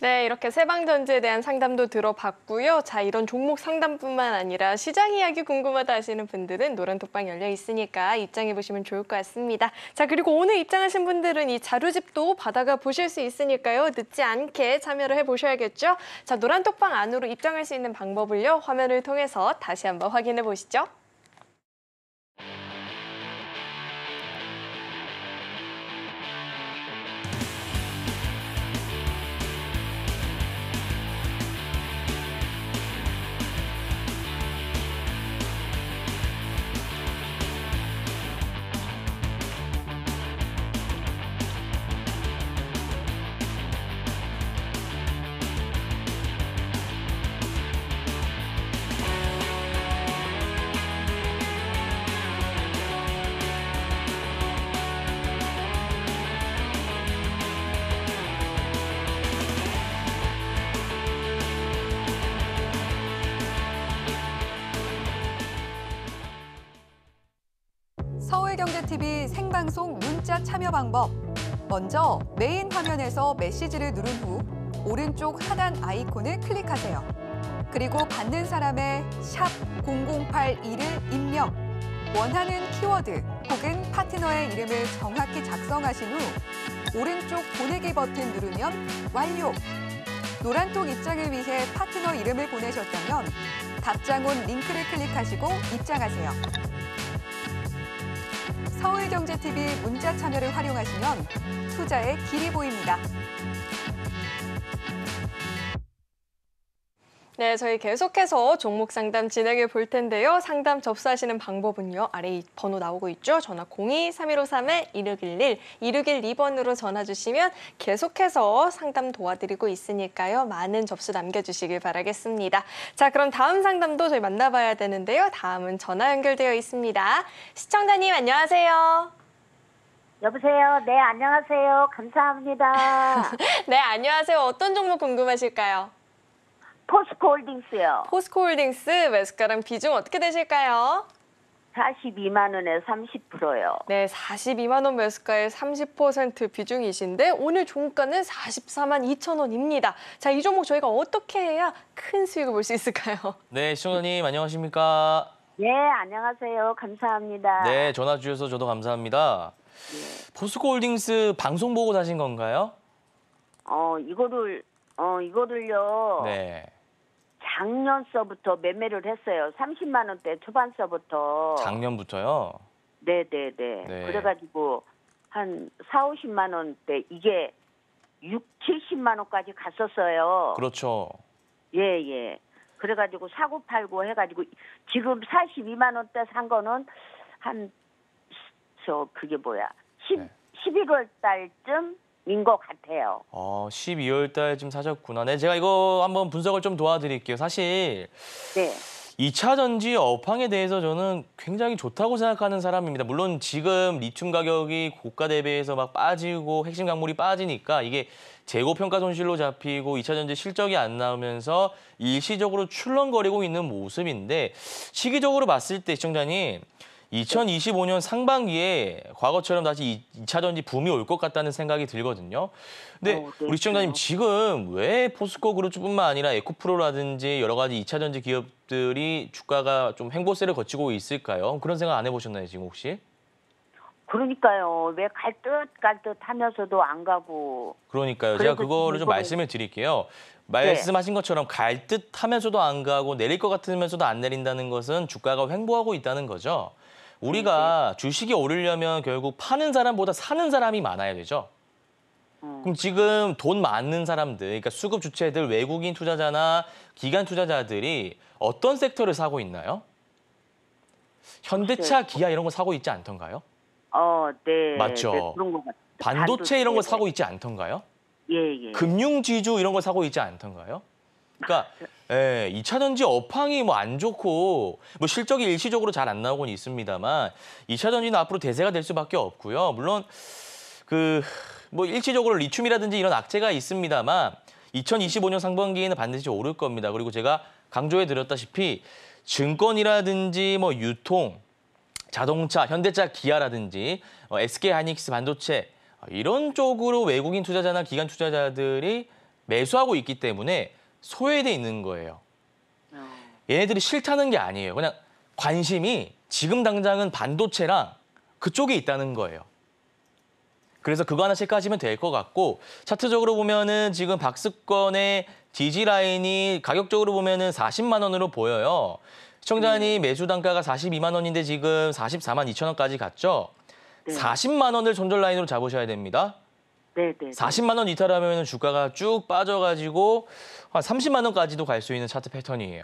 네, 이렇게 세방전지에 대한 상담도 들어봤고요. 자, 이런 종목 상담뿐만 아니라 시장 이야기 궁금하다 하시는 분들은 노란 톡방 열려 있으니까 입장해 보시면 좋을 것 같습니다. 자, 그리고 오늘 입장하신 분들은 이 자료집도 받아가 보실 수 있으니까요. 늦지 않게 참여를 해 보셔야겠죠. 자, 노란 톡방 안으로 입장할 수 있는 방법을요. 화면을 통해서 다시 한번 확인해 보시죠. 참여 방법 먼저 메인 화면에서 메시지를 누른 후 오른쪽 하단 아이콘을 클릭하세요. 그리고 받는 사람의 0 0 8 1을 입력, 원하는 키워드 혹은 파트너의 이름을 정확히 작성하신 후 오른쪽 보내기 버튼 누르면 완료! 노란톡 입장을 위해 파트너 이름을 보내셨다면 답장 온 링크를 클릭하시고 입장하세요. 서울경제TV 문자 참여를 활용하시면 투자의 길이 보입니다. 네, 저희 계속해서 종목 상담 진행해 볼 텐데요. 상담 접수하시는 방법은요. 아래 번호 나오고 있죠. 전화 02-3153-1611, 1612번으로 전화 주시면 계속해서 상담 도와드리고 있으니까요. 많은 접수 남겨주시길 바라겠습니다. 자, 그럼 다음 상담도 저희 만나봐야 되는데요. 다음은 전화 연결되어 있습니다. 시청자님 안녕하세요. 여보세요. 네, 안녕하세요. 감사합니다. 네, 안녕하세요. 어떤 종목 궁금하실까요? 포스코홀딩스요. 포스코홀딩스 매수가랑 비중 어떻게 되실까요? 42만 원에 30%요. 네, 42만 원 매수가의 30% 비중이신데 오늘 종가는 44만 2천 원입니다. 자, 이 종목 저희가 어떻게 해야 큰 수익을 볼 수 있을까요? 네, 시청자님 안녕하십니까? 네, 안녕하세요. 감사합니다. 네, 전화 주셔서 저도 감사합니다. 네. 포스코홀딩스 방송 보고 사신 건가요? 어, 이거를 어, 이거를요. 네. 작년서부터 매매를 했어요. 30만 원대 초반서부터. 작년부터요? 네네네. 네. 그래가지고 한 4, 50만 원대 이게 6, 70만 원까지 갔었어요. 그렇죠. 예, 예. 그래가지고 사고 팔고 해가지고 지금 42만 원대 산 거는 한 저 그게 뭐야 10, 네. 11월 달쯤 인것 같아요. 어, 12월 달쯤 사셨구나. 네, 제가 이거 한번 분석을 좀 도와드릴게요. 사실 네. 2차 전지 업황에 대해서 저는 굉장히 좋다고 생각하는 사람입니다. 물론 지금 리튬 가격이 고가 대비해서 막 빠지고 핵심 강물이 빠지니까 이게 재고 평가 손실로 잡히고 2차 전지 실적이 안 나오면서 일시적으로 출렁거리고 있는 모습인데 시기적으로 봤을 때 시청자님 2025년 상반기에 과거처럼 다시 2차 전지 붐이 올 것 같다는 생각이 들거든요. 근데 어, 네, 우리 시청자님 지금 왜 포스코 그룹뿐만 아니라 에코프로라든지 여러 가지 2차 전지 기업들이 주가가 좀 횡보세를 거치고 있을까요? 그런 생각 안 해보셨나요 지금 혹시? 그러니까요. 왜 갈 듯 갈듯 하면서도 안 가고. 그러니까요. 제가 그거를 좀 말씀을 드릴게요. 네. 말씀하신 것처럼 갈듯 하면서도 안 가고 내릴 것 같으면서도 안 내린다는 것은 주가가 횡보하고 있다는 거죠. 우리가 음, 음. 주식이 오르려면 결국 파는 사람보다 사는 사람이 많아야 되죠. 음. 그럼 지금 돈 많은 사람들, 그러니까 수급 주체들, 외국인 투자자나 기관 투자자들이 어떤 섹터를 사고 있나요? 현대차, 기아 이런 거 사고 있지 않던가요? 어, 네. 맞죠. 네, 그런 것 같아요. 반도체, 이런 거 사고 있지 않던가요? 예, 예. 금융지주 이런 거 사고 있지 않던가요? 그러니까 에, 예, 2차전지 업황이 뭐 안 좋고 뭐 실적이 일시적으로 잘 안 나오곤 있습니다만 2차전지는 앞으로 대세가 될 수밖에 없고요. 물론 그 뭐 일시적으로 리튬이라든지 이런 악재가 있습니다만 2025년 상반기에는 반드시 오를 겁니다. 그리고 제가 강조해 드렸다시피 증권이라든지 뭐 유통, 자동차, 현대차, 기아라든지 어, SK 하이닉스 반도체 어, 이런 쪽으로 외국인 투자자나 기관 투자자들이 매수하고 있기 때문에 소외돼 있는 거예요. 어. 얘네들이 싫다는 게 아니에요. 그냥 관심이 지금 당장은 반도체랑 그쪽에 있다는 거예요. 그래서 그거 하나씩 까지면 될 것 같고 차트적으로 보면은 지금 박스권의 디지 라인이 가격적으로 보면은 40만 원으로 보여요. 시청자님 음. 매수 단가가 42만 원인데 지금 44만 2천 원까지 갔죠. 40만 원을 손절 라인으로 잡으셔야 됩니다. 네네. 40만 원 이탈하면 주가가 쭉 빠져가지고 한 30만 원까지도 갈 수 있는 차트 패턴이에요.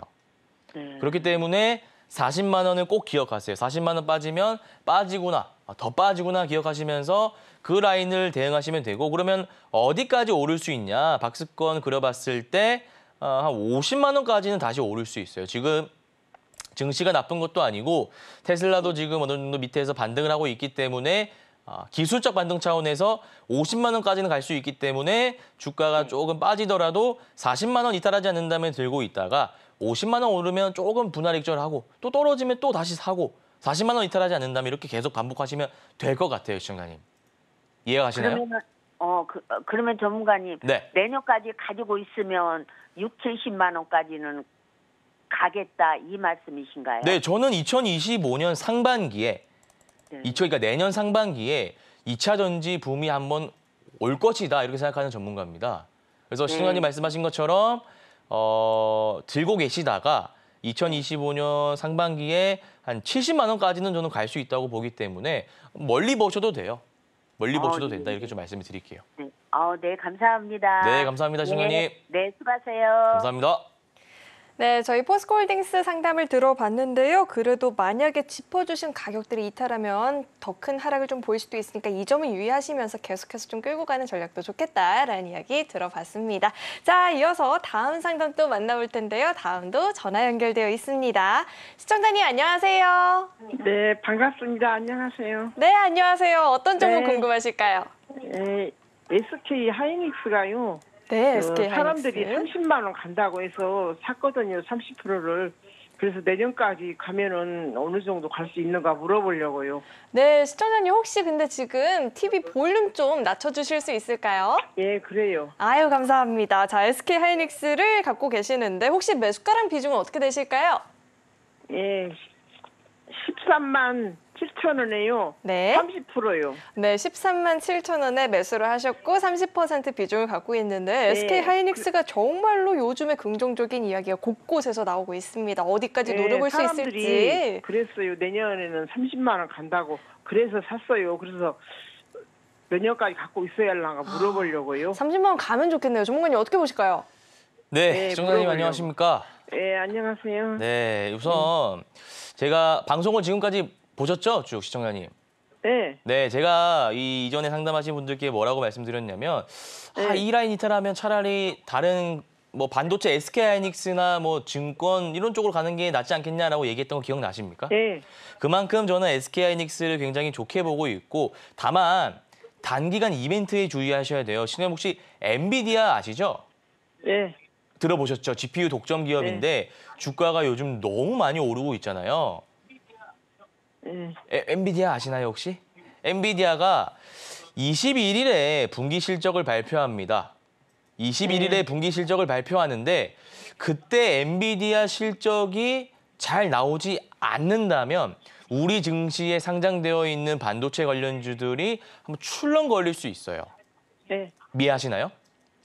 네. 그렇기 때문에 40만 원을 꼭 기억하세요. 40만 원 빠지면 빠지구나, 아, 더 빠지구나 기억하시면서 그 라인을 대응하시면 되고 그러면 어디까지 오를 수 있냐 박스권 그려봤을 때한 어, 50만 원까지는 다시 오를 수 있어요. 지금 증시가 나쁜 것도 아니고 테슬라도 지금 어느 정도 밑에서 반등을 하고 있기 때문에 아, 기술적 반등 차원에서 50만 원까지는 갈 수 있기 때문에 주가가 음. 조금 빠지더라도 40만 원 이탈하지 않는다면 들고 있다가 50만 원 오르면 조금 분할 익절하고 또 떨어지면 또 다시 사고 40만 원 이탈하지 않는다면 이렇게 계속 반복하시면 될 것 같아요, 시청자님. 이해가시나요? 가 그러면, 어, 그, 어, 그러면 전문가님 네. 내년까지 가지고 있으면 6, 70만 원까지는 가겠다 이 말씀이신가요? 네, 저는 2025년 상반기에 네. 2차, 그러니까 내년 상반기에 2차 전지 붐이 한 번 올 것이다 이렇게 생각하는 전문가입니다. 그래서 네. 신원님 말씀하신 것처럼 어, 들고 계시다가 2025년 상반기에 한 70만 원까지는 저는 갈 수 있다고 보기 때문에 멀리 보셔도 돼요. 멀리 아, 보셔도 네. 된다 이렇게 좀 말씀을 드릴게요. 네, 어, 네 감사합니다. 네, 감사합니다, 신원님. 네, 네, 수고하세요. 감사합니다. 네, 저희 포스코홀딩스 상담을 들어봤는데요. 그래도 만약에 짚어주신 가격들이 이탈하면 더 큰 하락을 좀 보일 수도 있으니까 이 점은 유의하시면서 계속해서 좀 끌고 가는 전략도 좋겠다라는 이야기 들어봤습니다. 자, 이어서 다음 상담 또 만나볼 텐데요. 다음도 전화 연결되어 있습니다. 시청자님 안녕하세요. 네, 반갑습니다. 안녕하세요. 네, 안녕하세요. 어떤 점을 네. 궁금하실까요? 네, SK 하이닉스가요. 네, 그 사람들이 30만 원 간다고 해서 샀거든요. 30%를. 그래서 내년까지 가면은 어느 정도 갈 수 있는가 물어보려고요. 네, 시청자님 혹시 근데 지금 TV 볼륨 좀 낮춰주실 수 있을까요? 예, 그래요. 아유, 감사합니다. 자, SK 하이닉스를 갖고 계시는데 혹시 매수가랑 비중은 어떻게 되실까요? 예, 13만 7천 원에요. 네. 30%요. 네, 13만 7천 원에 매수를 하셨고 30% 비중을 갖고 있는데 SK 네. 하이닉스가 정말로 요즘에 긍정적인 이야기가 곳곳에서 나오고 있습니다. 어디까지 네, 노려볼 수 있을지. 그랬어요. 내년에는 30만 원 간다고 그래서 샀어요. 그래서 몇 년까지 갖고 있어야 할랑가 물어보려고요. 30만 원 가면 좋겠네요. 전문가님 어떻게 보실까요? 네, 네시청님물 안녕하십니까? 네, 안녕하세요. 네, 우선 음. 제가 방송을 지금까지 보셨죠? 쭉 시청자님. 네. 네, 제가 이 이전에 상담하신 분들께 뭐라고 말씀드렸냐면 아, 네. 아, 이 라인 이탈하면 차라리 다른 뭐 반도체 SK 하이닉스나 뭐 증권 이런 쪽으로 가는 게 낫지 않겠냐라고 얘기했던 거 기억나십니까? 네. 그만큼 저는 SK 하이닉스를 굉장히 좋게 보고 있고 다만 단기간 이벤트에 주의하셔야 돼요. 신혜 혹시 엔비디아 아시죠? 네. 들어보셨죠? GPU 독점 기업인데 네. 주가가 요즘 너무 많이 오르고 있잖아요. 네. 에, 엔비디아 아시나요 혹시? 엔비디아가 21일에 분기 실적을 발표합니다. 21일에 분기 실적을 발표하는데 그때 엔비디아 실적이 잘 나오지 않는다면 우리 증시에 상장되어 있는 반도체 관련주들이 한번 출렁거릴 수 있어요. 네. 미해하시나요?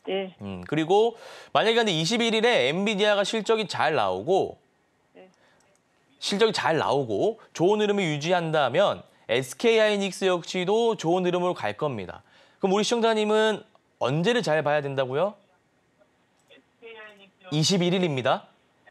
예. 음, 그리고 만약에 근데 21일에 엔비디아가 실적이 잘 나오고 예. 실적이 잘 나오고 좋은 흐름을 유지한다면 SK 하이닉스 역시도 좋은 흐름으로 갈 겁니다. 그럼 우리 시청자님은 언제를 잘 봐야 된다고요? 21일입니다.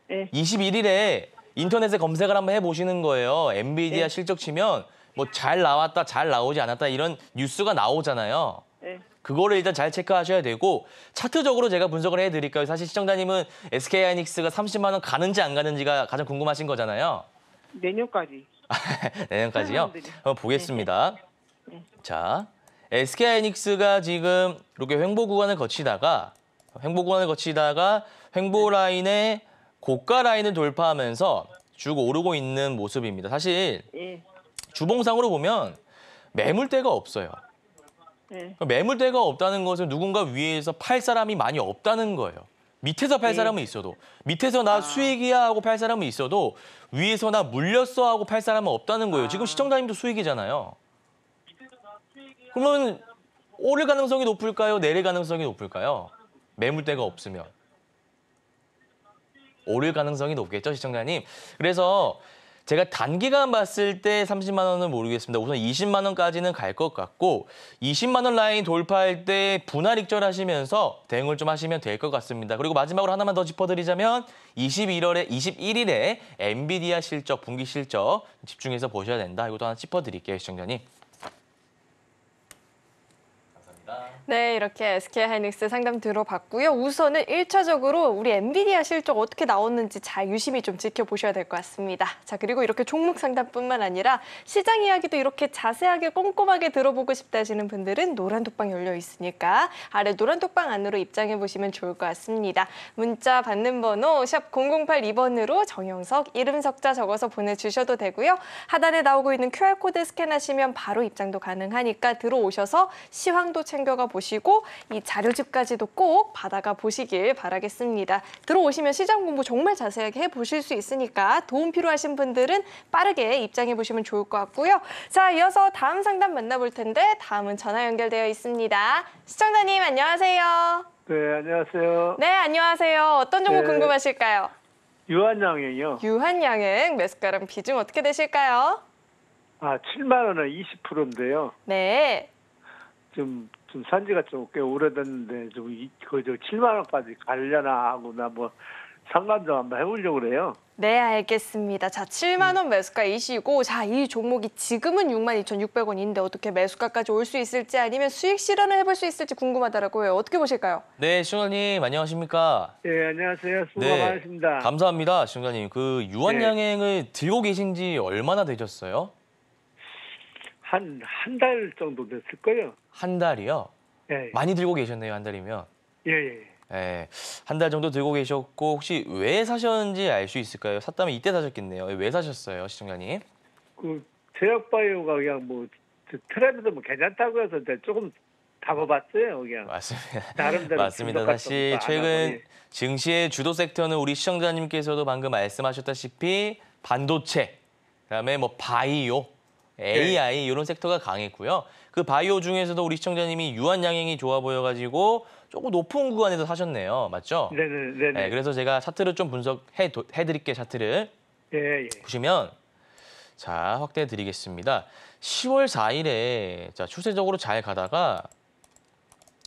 네. 21일에 인터넷에 검색을 한번 해보시는 거예요. 엔비디아 네. 실적 치면 뭐 잘 나왔다, 잘 나오지 않았다 이런 뉴스가 나오잖아요. 네. 그거를 일단 잘 체크하셔야 되고 차트적으로 제가 분석을 해드릴까요? 사실 시청자님은 SK 하이닉스가 30만 원 가는지 안 가는지가 가장 궁금하신 거잖아요. 내년까지. 내년까지요? 한번 보겠습니다. 네. 네. 자, SK 하이닉스가 지금 이렇게 횡보 구간을 거치다가 횡보 구간을 거치다가 횡보 네. 라인의 고가 라인을 돌파하면서 쭉 오르고 있는 모습입니다. 사실 예. 주봉상으로 보면 매물대가 없어요. 네. 그러니까 매물대가 없다는 것은 누군가 위에서 팔 사람이 많이 없다는 거예요. 밑에서 팔 네. 사람은 있어도 밑에서 나 아. 수익이야 하고 팔 사람은 있어도 위에서 나 물렸어 하고 팔 사람은 없다는 거예요. 아. 지금 시청자님도 수익이잖아요. 그러면 오를 가능성이 높을까요? 내릴 가능성이 높을까요? 매물대가 없으면. 오를 가능성이 높겠죠, 시청자님. 그래서 제가 단기간 봤을 때 30만 원은 모르겠습니다. 우선 20만 원까지는 갈 것 같고 20만 원 라인 돌파할 때 분할 익절하시면서 대응을 좀 하시면 될 것 같습니다. 그리고 마지막으로 하나만 더 짚어드리자면 21월에 21일에 엔비디아 실적, 분기 실적 집중해서 보셔야 된다. 이것도 하나 짚어드릴게요, 시청자님. 있습니다. 네, 이렇게 SK 하이닉스 상담 들어봤고요. 우선은 1차적으로 우리 엔비디아 실적 어떻게 나왔는지 잘 유심히 좀 지켜보셔야 될 것 같습니다. 자, 그리고 이렇게 종목 상담뿐만 아니라 시장 이야기도 이렇게 자세하게 꼼꼼하게 들어보고 싶다 하시는 분들은 노란 독방 열려 있으니까 아래 노란 독방 안으로 입장해 보시면 좋을 것 같습니다. 문자 받는 번호 샵 0082번으로 정영석 이름 석자 적어서 보내주셔도 되고요. 하단에 나오고 있는 QR코드 스캔하시면 바로 입장도 가능하니까 들어오셔서 시황도 체 챙겨가 보시고 이 자료집까지도 꼭 받아가 보시길 바라겠습니다. 들어오시면 시장 공부 정말 자세하게 해보실 수 있으니까 도움 필요하신 분들은 빠르게 입장해 보시면 좋을 것 같고요. 자, 이어서 다음 상담 만나볼 텐데 다음은 전화 연결되어 있습니다. 시청자님 안녕하세요. 네, 안녕하세요. 네, 안녕하세요. 어떤 정보 네. 궁금하실까요? 유한양행이요. 유한양행 메스카랑 비중 어떻게 되실까요? 아, 7만 원은 20%인데요. 네. 좀좀 산지가 좀 꽤 오래됐는데 좀그저 7만 원까지 갈려나 하고나 뭐상관도 한번 해보려고 그래요. 네, 알겠습니다. 자, 7만 원 매수가이시고 자, 이 종목이 지금은 6만 2,600원인데 어떻게 매수가까지 올 수 있을지 아니면 수익 실현을 해볼 수 있을지 궁금하다라고요. 어떻게 보실까요? 네, 신원님 안녕하십니까? 네, 안녕하세요. 수고 네, 많으십니다. 감사합니다, 신원님그 유한양행을 네. 들고 계신 지 얼마나 되셨어요? 한 한 달 정도 됐을 거예요. 한 달이요? 예, 예. 많이 들고 계셨네요, 한 달이면. 예, 예. 예, 예. 한 달 정도 들고 계셨고 혹시 왜 사셨는지 알 수 있을까요? 샀다면 이때 사셨겠네요. 예, 왜 사셨어요, 시청자님? 그 제약바이오가 그냥 뭐 트렌드도 뭐 괜찮다고 해서 조금 잡아봤어요, 그냥. 맞습니다. 나름대로 맞습니다. 사실 최근 증시의 주도 섹터는 우리 시청자님께서도 방금 말씀하셨다시피 반도체, 그다음에 뭐 바이오, AI 네. 이런 섹터가 강했고요. 그 바이오 중에서도 우리 시청자님이 유한 양행이 좋아 보여가지고 조금 높은 구간에서 사셨네요. 맞죠? 네네네. 네, 그래서 제가 차트를 좀 분석해 해드릴게요. 차트를 예, 예. 보시면 자 확대해 드리겠습니다. 10월 4일에 자 추세적으로 잘 가다가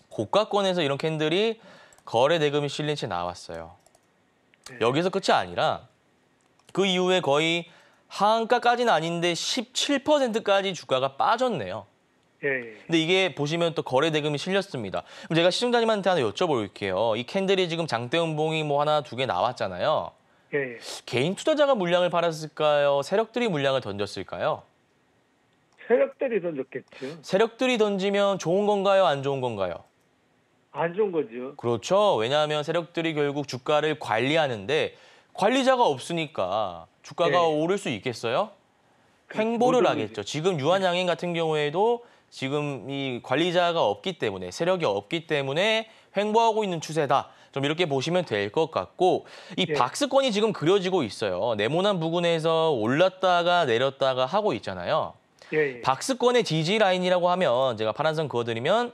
고가권에서 이런 캔들이 거래 대금이 실린 채 나왔어요. 네. 여기서 끝이 아니라 그 이후에 거의 하한가까지는 아닌데 17%까지 주가가 빠졌네요. 예, 예. 근데 이게 보시면 또 거래 대금이 실렸습니다. 그럼 제가 시청자님한테 하나 여쭤볼게요. 이 캔들이 지금 장대 음봉이 뭐 하나 두 개 나왔잖아요. 예, 예. 개인 투자자가 물량을 팔았을까요? 세력들이 물량을 던졌을까요? 세력들이 던졌겠죠. 세력들이 던지면 좋은 건가요? 안 좋은 건가요? 안 좋은 거죠. 그렇죠. 왜냐하면 세력들이 결국 주가를 관리하는데 관리자가 없으니까 주가가 예. 예. 오를 수 있겠어요? 그 횡보를 하겠죠. 지금 유한양행 같은 경우에도 지금 이 관리자가 없기 때문에 세력이 없기 때문에 횡보하고 있는 추세다. 좀 이렇게 보시면 될 것 같고 이 예. 박스권이 지금 그려지고 있어요. 네모난 부근에서 올랐다가 내렸다가 하고 있잖아요. 예. 예. 박스권의 지지 라인이라고 하면 제가 파란선 그어드리면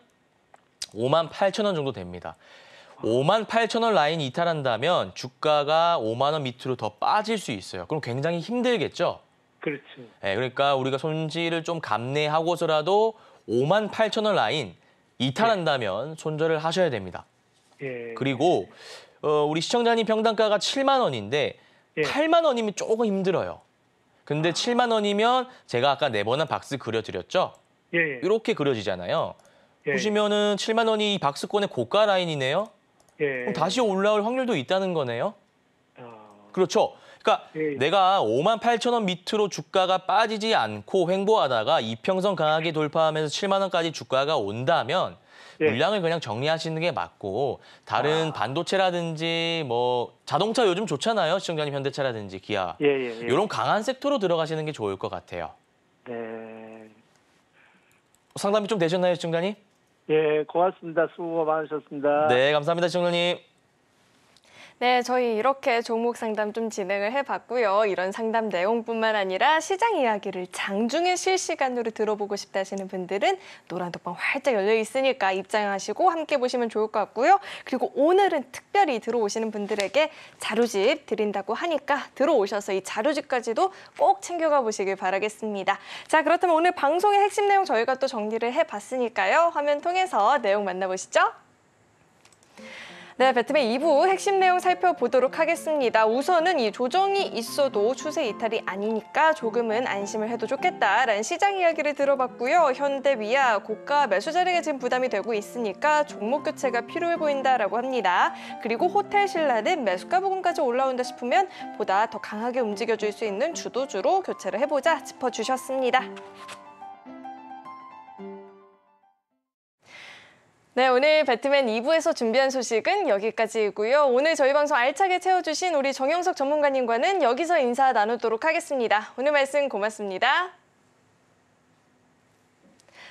5만 8천 원 정도 됩니다. 5만 8천 원 라인 이탈한다면 주가가 5만 원 밑으로 더 빠질 수 있어요. 그럼 굉장히 힘들겠죠? 그렇죠. 예, 그러니까 우리가 손질을 좀 감내하고서라도 5만 8천 원 라인 이탈한다면 네. 손절을 하셔야 됩니다. 예. 그리고 어, 우리 시청자님 평당가가 7만 원인데 예. 8만 원이면 조금 힘들어요. 근데 7만 아. 원이면 제가 아까 네번한 박스 그려드렸죠? 예. 이렇게 예. 그려지잖아요. 예. 보시면은 7만 원이 이 박스권의 고가 라인이네요. 예. 그럼 다시 올라올 확률도 있다는 거네요. 아, 그렇죠. 그러니까 예. 예. 내가 5만 8천 원 밑으로 주가가 빠지지 않고 횡보하다가 이평선 강하게 돌파하면서 7만 원까지 주가가 온다면 예. 물량을 그냥 정리하시는 게 맞고 다른 아. 반도체라든지 뭐 자동차 요즘 좋잖아요. 시청자님 현대차라든지 기아. 예, 예, 예. 이런 강한 섹터로 들어가시는 게 좋을 것 같아요. 네. 상담이 좀 되셨나요, 시청자님? 예, 고맙습니다. 수고 많으셨습니다. 네, 감사합니다, 시청자님. 네, 저희 이렇게 종목 상담 좀 진행을 해봤고요. 이런 상담 내용뿐만 아니라 시장 이야기를 장중에 실시간으로 들어보고 싶다 하시는 분들은 노란 독방 활짝 열려 있으니까 입장하시고 함께 보시면 좋을 것 같고요. 그리고 오늘은 특별히 들어오시는 분들에게 자료집 드린다고 하니까 들어오셔서 이 자료집까지도 꼭 챙겨가 보시길 바라겠습니다. 자, 그렇다면 오늘 방송의 핵심 내용 저희가 또 정리를 해봤으니까요. 화면 통해서 내용 만나보시죠. 네, 배트맨 2부 핵심 내용 살펴보도록 하겠습니다. 우선은 이 조정이 있어도 추세 이탈이 아니니까 조금은 안심을 해도 좋겠다라는 시장 이야기를 들어봤고요. 현대위아 고가 매수 자리가 지금 부담이 되고 있으니까 종목 교체가 필요해 보인다라고 합니다. 그리고 호텔 신라는 매수가 부근까지 올라온다 싶으면 보다 더 강하게 움직여줄 수 있는 주도주로 교체를 해보자 짚어주셨습니다. 네, 오늘 배트맨 2부에서 준비한 소식은 여기까지이고요. 오늘 저희 방송 알차게 채워주신 우리 정영석 전문가님과는 여기서 인사 나누도록 하겠습니다. 오늘 말씀 고맙습니다.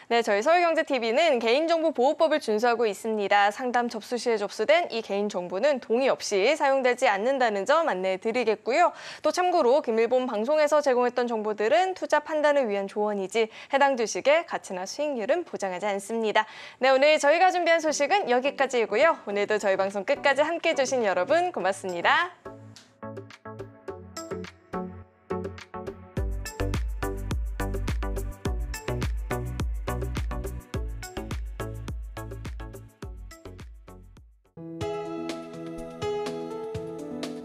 네, 저희 서울경제TV는 개인정보보호법을 준수하고 있습니다. 상담 접수 시에 접수된 이 개인정보는 동의 없이 사용되지 않는다는 점 안내드리겠고요. 해또 참고로 김일본 방송에서 제공했던 정보들은 투자 판단을 위한 조언이지 해당 주식의 가치나 수익률은 보장하지 않습니다. 네, 오늘 저희가 준비한 소식은 여기까지이고요. 오늘도 저희 방송 끝까지 함께해 주신 여러분 고맙습니다.